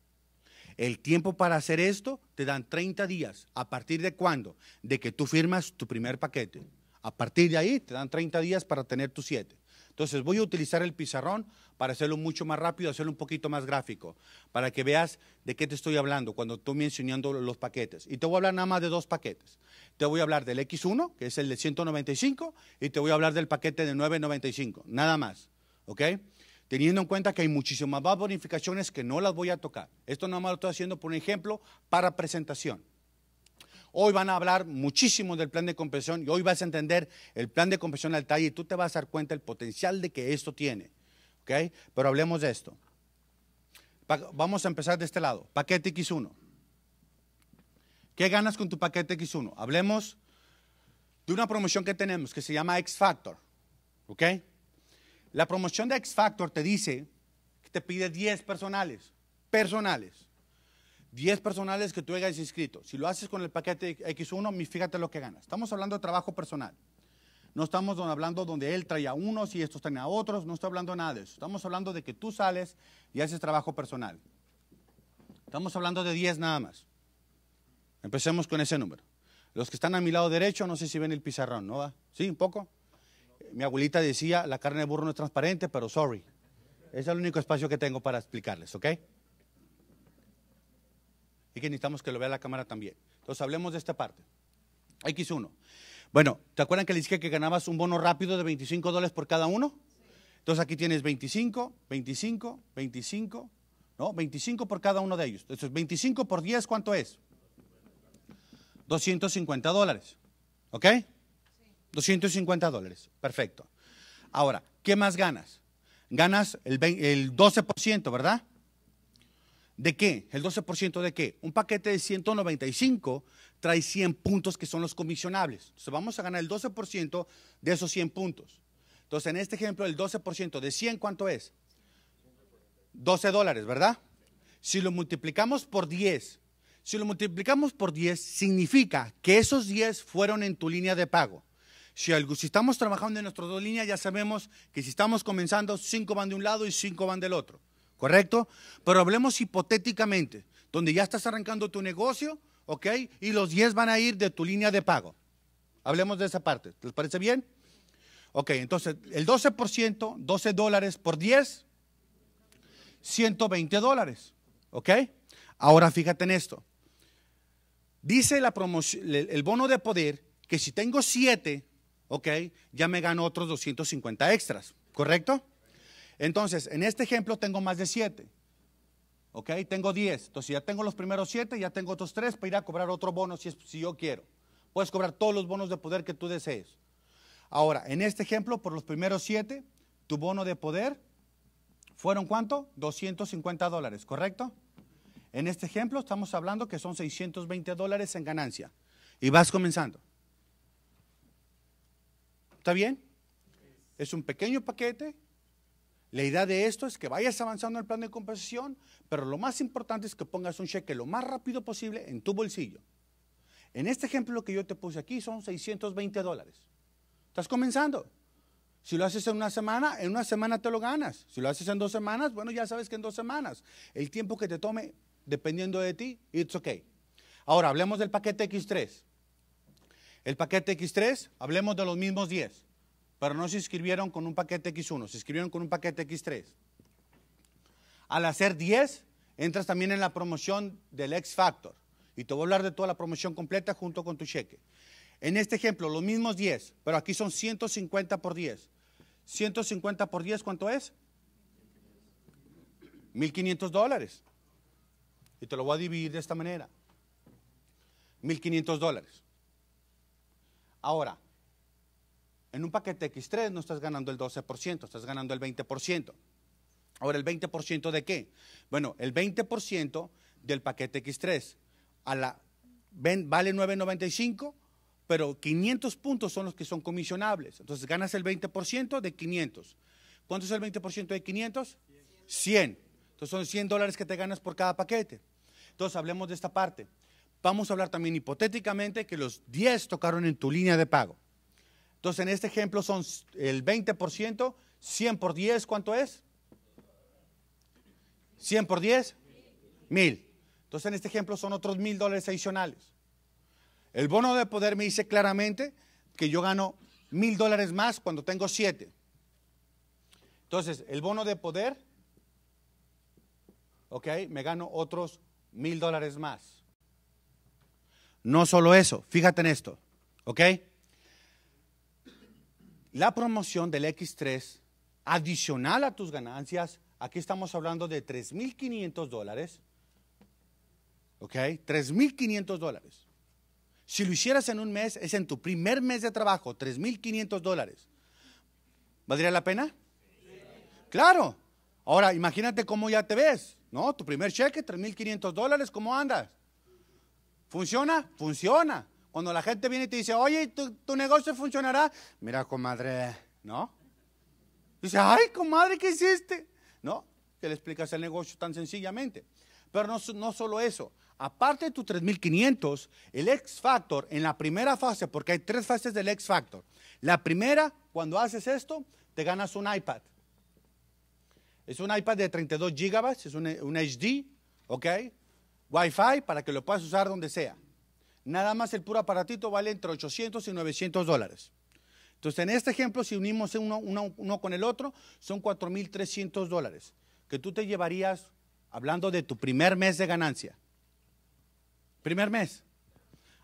El tiempo para hacer esto te dan 30 días. ¿A partir de cuándo? De que tú firmas tu primer paquete. A partir de ahí te dan 30 días para tener tus 7. Entonces voy a utilizar el pizarrón para hacerlo mucho más rápido, hacerlo un poquito más gráfico, para que veas de qué te estoy hablando cuando estoy mencionando los paquetes. Y te voy a hablar nada más de dos paquetes. Te voy a hablar del X1, que es el de 195, y te voy a hablar del paquete de 995, nada más. ¿Ok? teniendo en cuenta que hay muchísimas más bonificaciones que no las voy a tocar. Esto nada más lo estoy haciendo por un ejemplo para presentación. Hoy van a hablar muchísimo del plan de compensación y hoy vas a entender el plan de compensación al detalle y tú te vas a dar cuenta el potencial de que esto tiene. Pero hablemos de esto. vamos a empezar de este lado. Paquete X1. ¿Qué ganas con tu paquete X1? Hablemos de una promoción que tenemos que se llama X Factor. ¿Ok? La promoción de X Factor te dice que te pide 10 personales, personales. 10 personales que tú hayas inscrito. Si lo haces con el paquete X1, fíjate lo que ganas. Estamos hablando de trabajo personal. No estamos hablando donde él trae a unos y estos traen a otros. No estoy hablando nada de eso. Estamos hablando de que tú sales y haces trabajo personal. Estamos hablando de 10 nada más. Empecemos con ese número. Los que están a mi lado derecho, no sé si ven el pizarrón, ¿no va? ¿Sí? ¿Un poco? mi abuelita decía, la carne de burro no es transparente, pero sorry. Ese es el único espacio que tengo para explicarles, ¿ok? Y que necesitamos que lo vea la cámara también. Entonces, hablemos de esta parte. X1. Bueno, ¿te acuerdan que le dije que ganabas un bono rápido de 25 dólares por cada uno? Entonces aquí tienes 25, 25, 25, ¿no? 25 por cada uno de ellos. Entonces 25 por 10, ¿cuánto es? 250 dólares. ¿Ok? 250 dólares, perfecto. Ahora, ¿qué más ganas? Ganas el, 12%, ¿verdad? ¿De qué? ¿El 12% de qué? Un paquete de 195 trae 100 puntos que son los comisionables. Entonces vamos a ganar el 12% de esos 100 puntos. Entonces en este ejemplo el 12% de 100, ¿cuánto es? 12 dólares, ¿verdad? Si lo multiplicamos por 10, si lo multiplicamos por 10 significa que esos 10 fueron en tu línea de pago si, estamos trabajando en nuestras dos líneas, ya sabemos que si estamos comenzando, cinco van de un lado y cinco van del otro, ¿correcto? Pero hablemos hipotéticamente, donde ya estás arrancando tu negocio, ¿ok? Y los 10 van a ir de tu línea de pago. Hablemos de esa parte, ¿Te parece bien? Ok, entonces el 12%, 12 dólares por 10, 120 dólares, ¿ok? Ahora fíjate en esto. Dice la promoción, el bono de poder que si tengo 7, ok, ya me gano otros 250 extras, ¿correcto? Entonces, en este ejemplo tengo más de 7. ¿Ok? Tengo 10. Entonces, ya tengo los primeros 7, ya tengo otros 3 para ir a cobrar otro bono si, si yo quiero. Puedes cobrar todos los bonos de poder que tú desees. Ahora, en este ejemplo, por los primeros 7, tu bono de poder fueron cuánto? 250 dólares, ¿correcto? En este ejemplo estamos hablando que son 620 dólares en ganancia. Y vas comenzando. ¿Está bien? Es un pequeño paquete. La idea de esto es que vayas avanzando en el plan de compensación, pero lo más importante es que pongas un cheque lo más rápido posible en tu bolsillo. En este ejemplo que yo te puse aquí son 620 dólares. Estás comenzando. Si lo haces en una semana, en una semana te lo ganas. Si lo haces en dos semanas, bueno, ya sabes que en dos semanas. El tiempo que te tome, dependiendo de ti, it's okay. Ahora, hablemos del paquete X3. El paquete X3, hablemos de los mismos 10, pero no se inscribieron con un paquete X1, se inscribieron con un paquete X3. Al hacer 10, entras también en la promoción del X Factor. Y te voy a hablar de toda la promoción completa junto con tu cheque. En este ejemplo, los mismos 10, pero aquí son 150 por 10. 150 por 10, ¿cuánto es? 1.500 dólares. Y te lo voy a dividir de esta manera. 1.500 dólares. Ahora, en un paquete X3 no estás ganando el 12%, estás ganando el 20%. Ahora, ¿el 20% de qué? Bueno, el 20% del paquete X3. vale 9.95, pero 500 puntos son los que son comisionables. Entonces, ganas el 20% de 500. ¿Cuánto es el 20% de 500? 100. Entonces, son 100 dólares que te ganas por cada paquete. Entonces, hablemos de esta parte. Vamos a hablar también hipotéticamente que los 10 tocaron en tu línea de pago. Entonces, en este ejemplo son el 20%, 100 por 10, ¿cuánto es? 100 por 10, 1000. Entonces, en este ejemplo son otros 1000 dólares adicionales. El bono de poder me dice claramente que yo gano 1000 dólares más cuando tengo 7. Entonces, el bono de poder, ok, me gano otros 1000 dólares más. No solo eso, fíjate en esto, ¿ok? La promoción del X3 adicional a tus ganancias, aquí estamos hablando de 3.500 dólares, ¿ok? 3.500 dólares. Si lo hicieras en un mes, es en tu primer mes de trabajo, 3.500 dólares. ¿Valdría la pena? Claro. Ahora, imagínate cómo ya te ves, ¿no? Tu primer cheque, 3.500 dólares, ¿cómo andas? ¿Funciona? Funciona. Cuando la gente viene y te dice, oye, ¿tu, negocio funcionará? Mira, comadre, ¿no? Dice, ay, comadre, ¿qué hiciste? ¿No? Que le explicas el negocio tan sencillamente. Pero no, no solo eso. Aparte de tus 3.500, el X Factor en la primera fase, porque hay tres fases del X Factor. La primera, cuando haces esto, te ganas un iPad. Es un iPad de 32 GB, es un, un HD, ¿ok? Wi-Fi para que lo puedas usar donde sea. Nada más el puro aparatito vale entre 800 y 900 dólares. Entonces, en este ejemplo, si unimos uno, con el otro, son 4.300 dólares que tú te llevarías, hablando de tu primer mes de ganancia. Primer mes.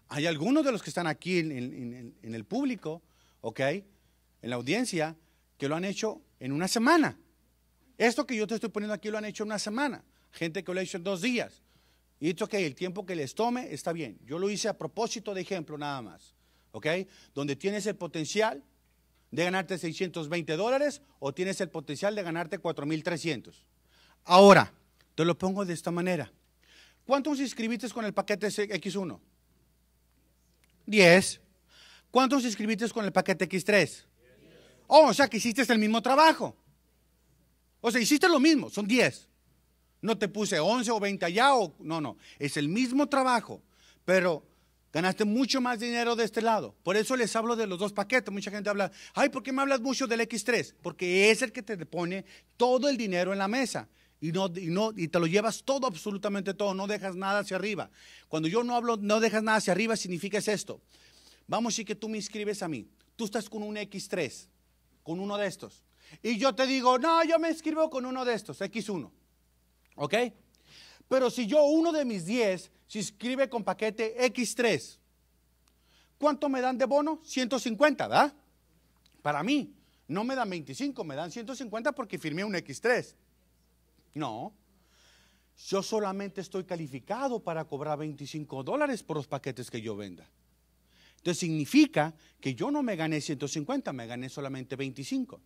Hay algunos de los que están aquí en, en el público, ¿ok? En la audiencia, que lo han hecho en una semana. Esto que yo te estoy poniendo aquí lo han hecho en una semana. Gente que lo ha hecho en dos días. Y esto que el tiempo que les tome está bien. Yo lo hice a propósito de ejemplo nada más. ¿Ok? Donde tienes el potencial de ganarte 620 dólares o tienes el potencial de ganarte 4,300. Ahora, te lo pongo de esta manera. ¿Cuántos inscribiste con el paquete X1? 10. ¿Cuántos inscribiste con el paquete X3? Oh, o sea que hiciste el mismo trabajo. O sea, hiciste lo mismo, son 10. No te puse 11 o 20 allá o no, no. Es el mismo trabajo, pero ganaste mucho más dinero de este lado. Por eso les hablo de los dos paquetes. Mucha gente habla, ay, ¿por qué me hablas mucho del X3? Porque es el que te pone todo el dinero en la mesa. Y, no, no, y te lo llevas todo, absolutamente todo, no dejas nada hacia arriba. Cuando yo no hablo, no dejas nada hacia arriba, significa esto. Vamos y que tú me inscribes a mí. Tú estás con un X3, con uno de estos. Y yo te digo, no, yo me inscribo con uno de estos, X1. ¿Ok? Pero si yo uno de mis 10 se inscribe con paquete X3, ¿cuánto me dan de bono? 150, ¿da? Para mí, no me dan 25, me dan 150 porque firmé un X3. No, yo solamente estoy calificado para cobrar 25 dólares por los paquetes que yo venda. Entonces significa que yo no me gané 150, me gané solamente 25.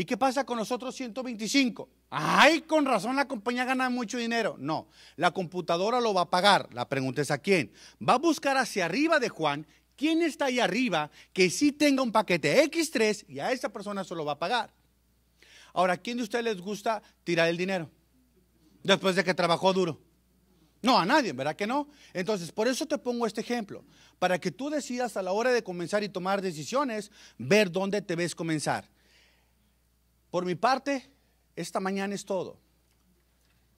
¿Y qué pasa con los otros 125? Ay, con razón la compañía gana mucho dinero. No, la computadora lo va a pagar. La pregunta es a quién. Va a buscar hacia arriba de Juan quién está ahí arriba que sí tenga un paquete X3 y a esa persona se lo va a pagar. Ahora, ¿quién de ustedes les gusta tirar el dinero? Después de que trabajó duro. No, a nadie, ¿verdad que no? Entonces, por eso te pongo este ejemplo, para que tú decidas a la hora de comenzar y tomar decisiones, ver dónde te ves comenzar. Por mi parte, esta mañana es todo.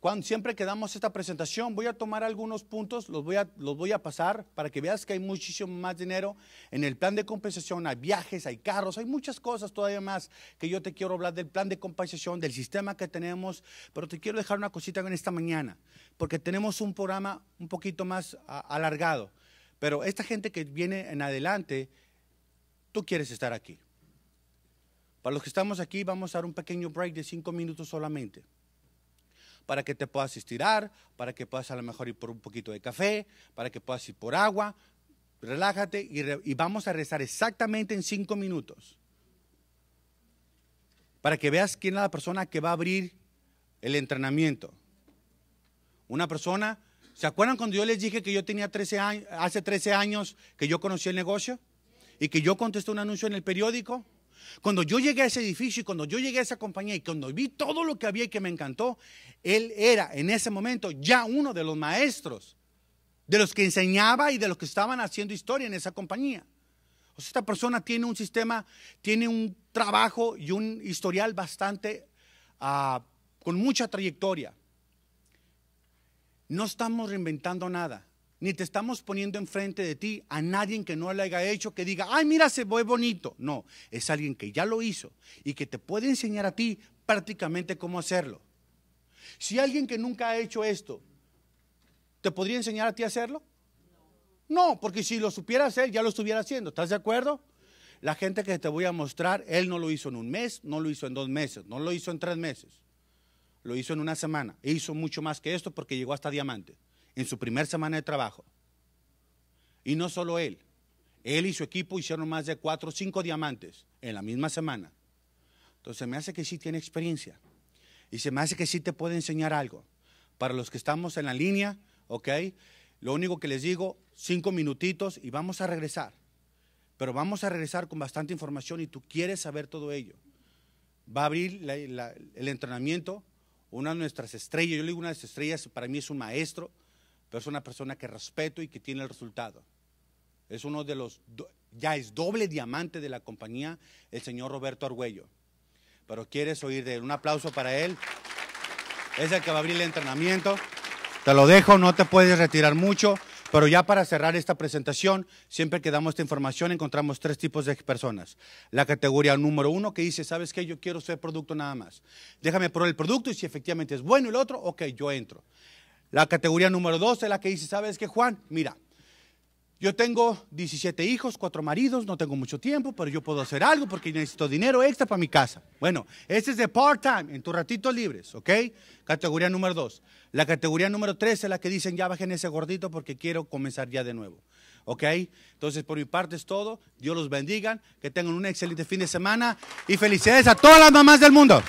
Cuando siempre que damos esta presentación, voy a tomar algunos puntos, los voy, a, los voy a pasar para que veas que hay muchísimo más dinero en el plan de compensación, hay viajes, hay carros, hay muchas cosas todavía más que yo te quiero hablar del plan de compensación, del sistema que tenemos, pero te quiero dejar una cosita en esta mañana, porque tenemos un programa un poquito más alargado, pero esta gente que viene en adelante, tú quieres estar aquí. Para los que estamos aquí, vamos a dar un pequeño break de cinco minutos solamente. Para que te puedas estirar, para que puedas a lo mejor ir por un poquito de café, para que puedas ir por agua. Relájate y, vamos a rezar exactamente en cinco minutos. Para que veas quién es la persona que va a abrir el entrenamiento. Una persona, ¿se acuerdan cuando yo les dije que yo tenía 13 años, hace 13 años que yo conocí el negocio? Y que yo contesté un anuncio en el periódico. Cuando yo llegué a ese edificio y cuando yo llegué a esa compañía y cuando vi todo lo que había y que me encantó, él era en ese momento ya uno de los maestros, de los que enseñaba y de los que estaban haciendo historia en esa compañía. O sea, esta persona tiene un sistema, tiene un trabajo y un historial bastante, ah, con mucha trayectoria. No estamos reinventando nada ni te estamos poniendo enfrente de ti a nadie que no lo haya hecho, que diga, ay, mira, se ve bonito. No, es alguien que ya lo hizo y que te puede enseñar a ti prácticamente cómo hacerlo. Si alguien que nunca ha hecho esto, ¿te podría enseñar a ti a hacerlo? No, porque si lo supiera hacer, ya lo estuviera haciendo. ¿Estás de acuerdo? La gente que te voy a mostrar, él no lo hizo en un mes, no lo hizo en dos meses, no lo hizo en tres meses, lo hizo en una semana. E hizo mucho más que esto porque llegó hasta diamante en su primera semana de trabajo. Y no solo él, él y su equipo hicieron más de cuatro o cinco diamantes en la misma semana. Entonces me hace que sí tiene experiencia. Y se me hace que sí te puede enseñar algo. Para los que estamos en la línea, ¿ok? Lo único que les digo, cinco minutitos y vamos a regresar. Pero vamos a regresar con bastante información y tú quieres saber todo ello. Va a abrir el entrenamiento una de nuestras estrellas, yo le digo una de las estrellas, para mí es un maestro, pero es una persona que respeto y que tiene el resultado. Es uno de los, ya es doble diamante de la compañía, el señor Roberto Argüello. Pero quieres oír de Un aplauso para él. Es el que va a abrir el entrenamiento. Te lo dejo, no te puedes retirar mucho. Pero ya para cerrar esta presentación, siempre que damos esta información encontramos tres tipos de personas. La categoría número uno que dice, ¿sabes qué? Yo quiero ser producto nada más. Déjame probar el producto y si efectivamente es bueno el otro, ok, yo entro. La categoría número dos es la que dice, ¿sabes qué, Juan? Mira, yo tengo 17 hijos, cuatro maridos, no tengo mucho tiempo, pero yo puedo hacer algo porque necesito dinero extra para mi casa. Bueno, este es de part-time, en tu ratito libres, ¿ok? Categoría número dos La categoría número tres es la que dicen, ya bajen ese gordito porque quiero comenzar ya de nuevo, ¿ok? Entonces, por mi parte es todo. Dios los bendiga, que tengan un excelente fin de semana y felicidades a todas las mamás del mundo.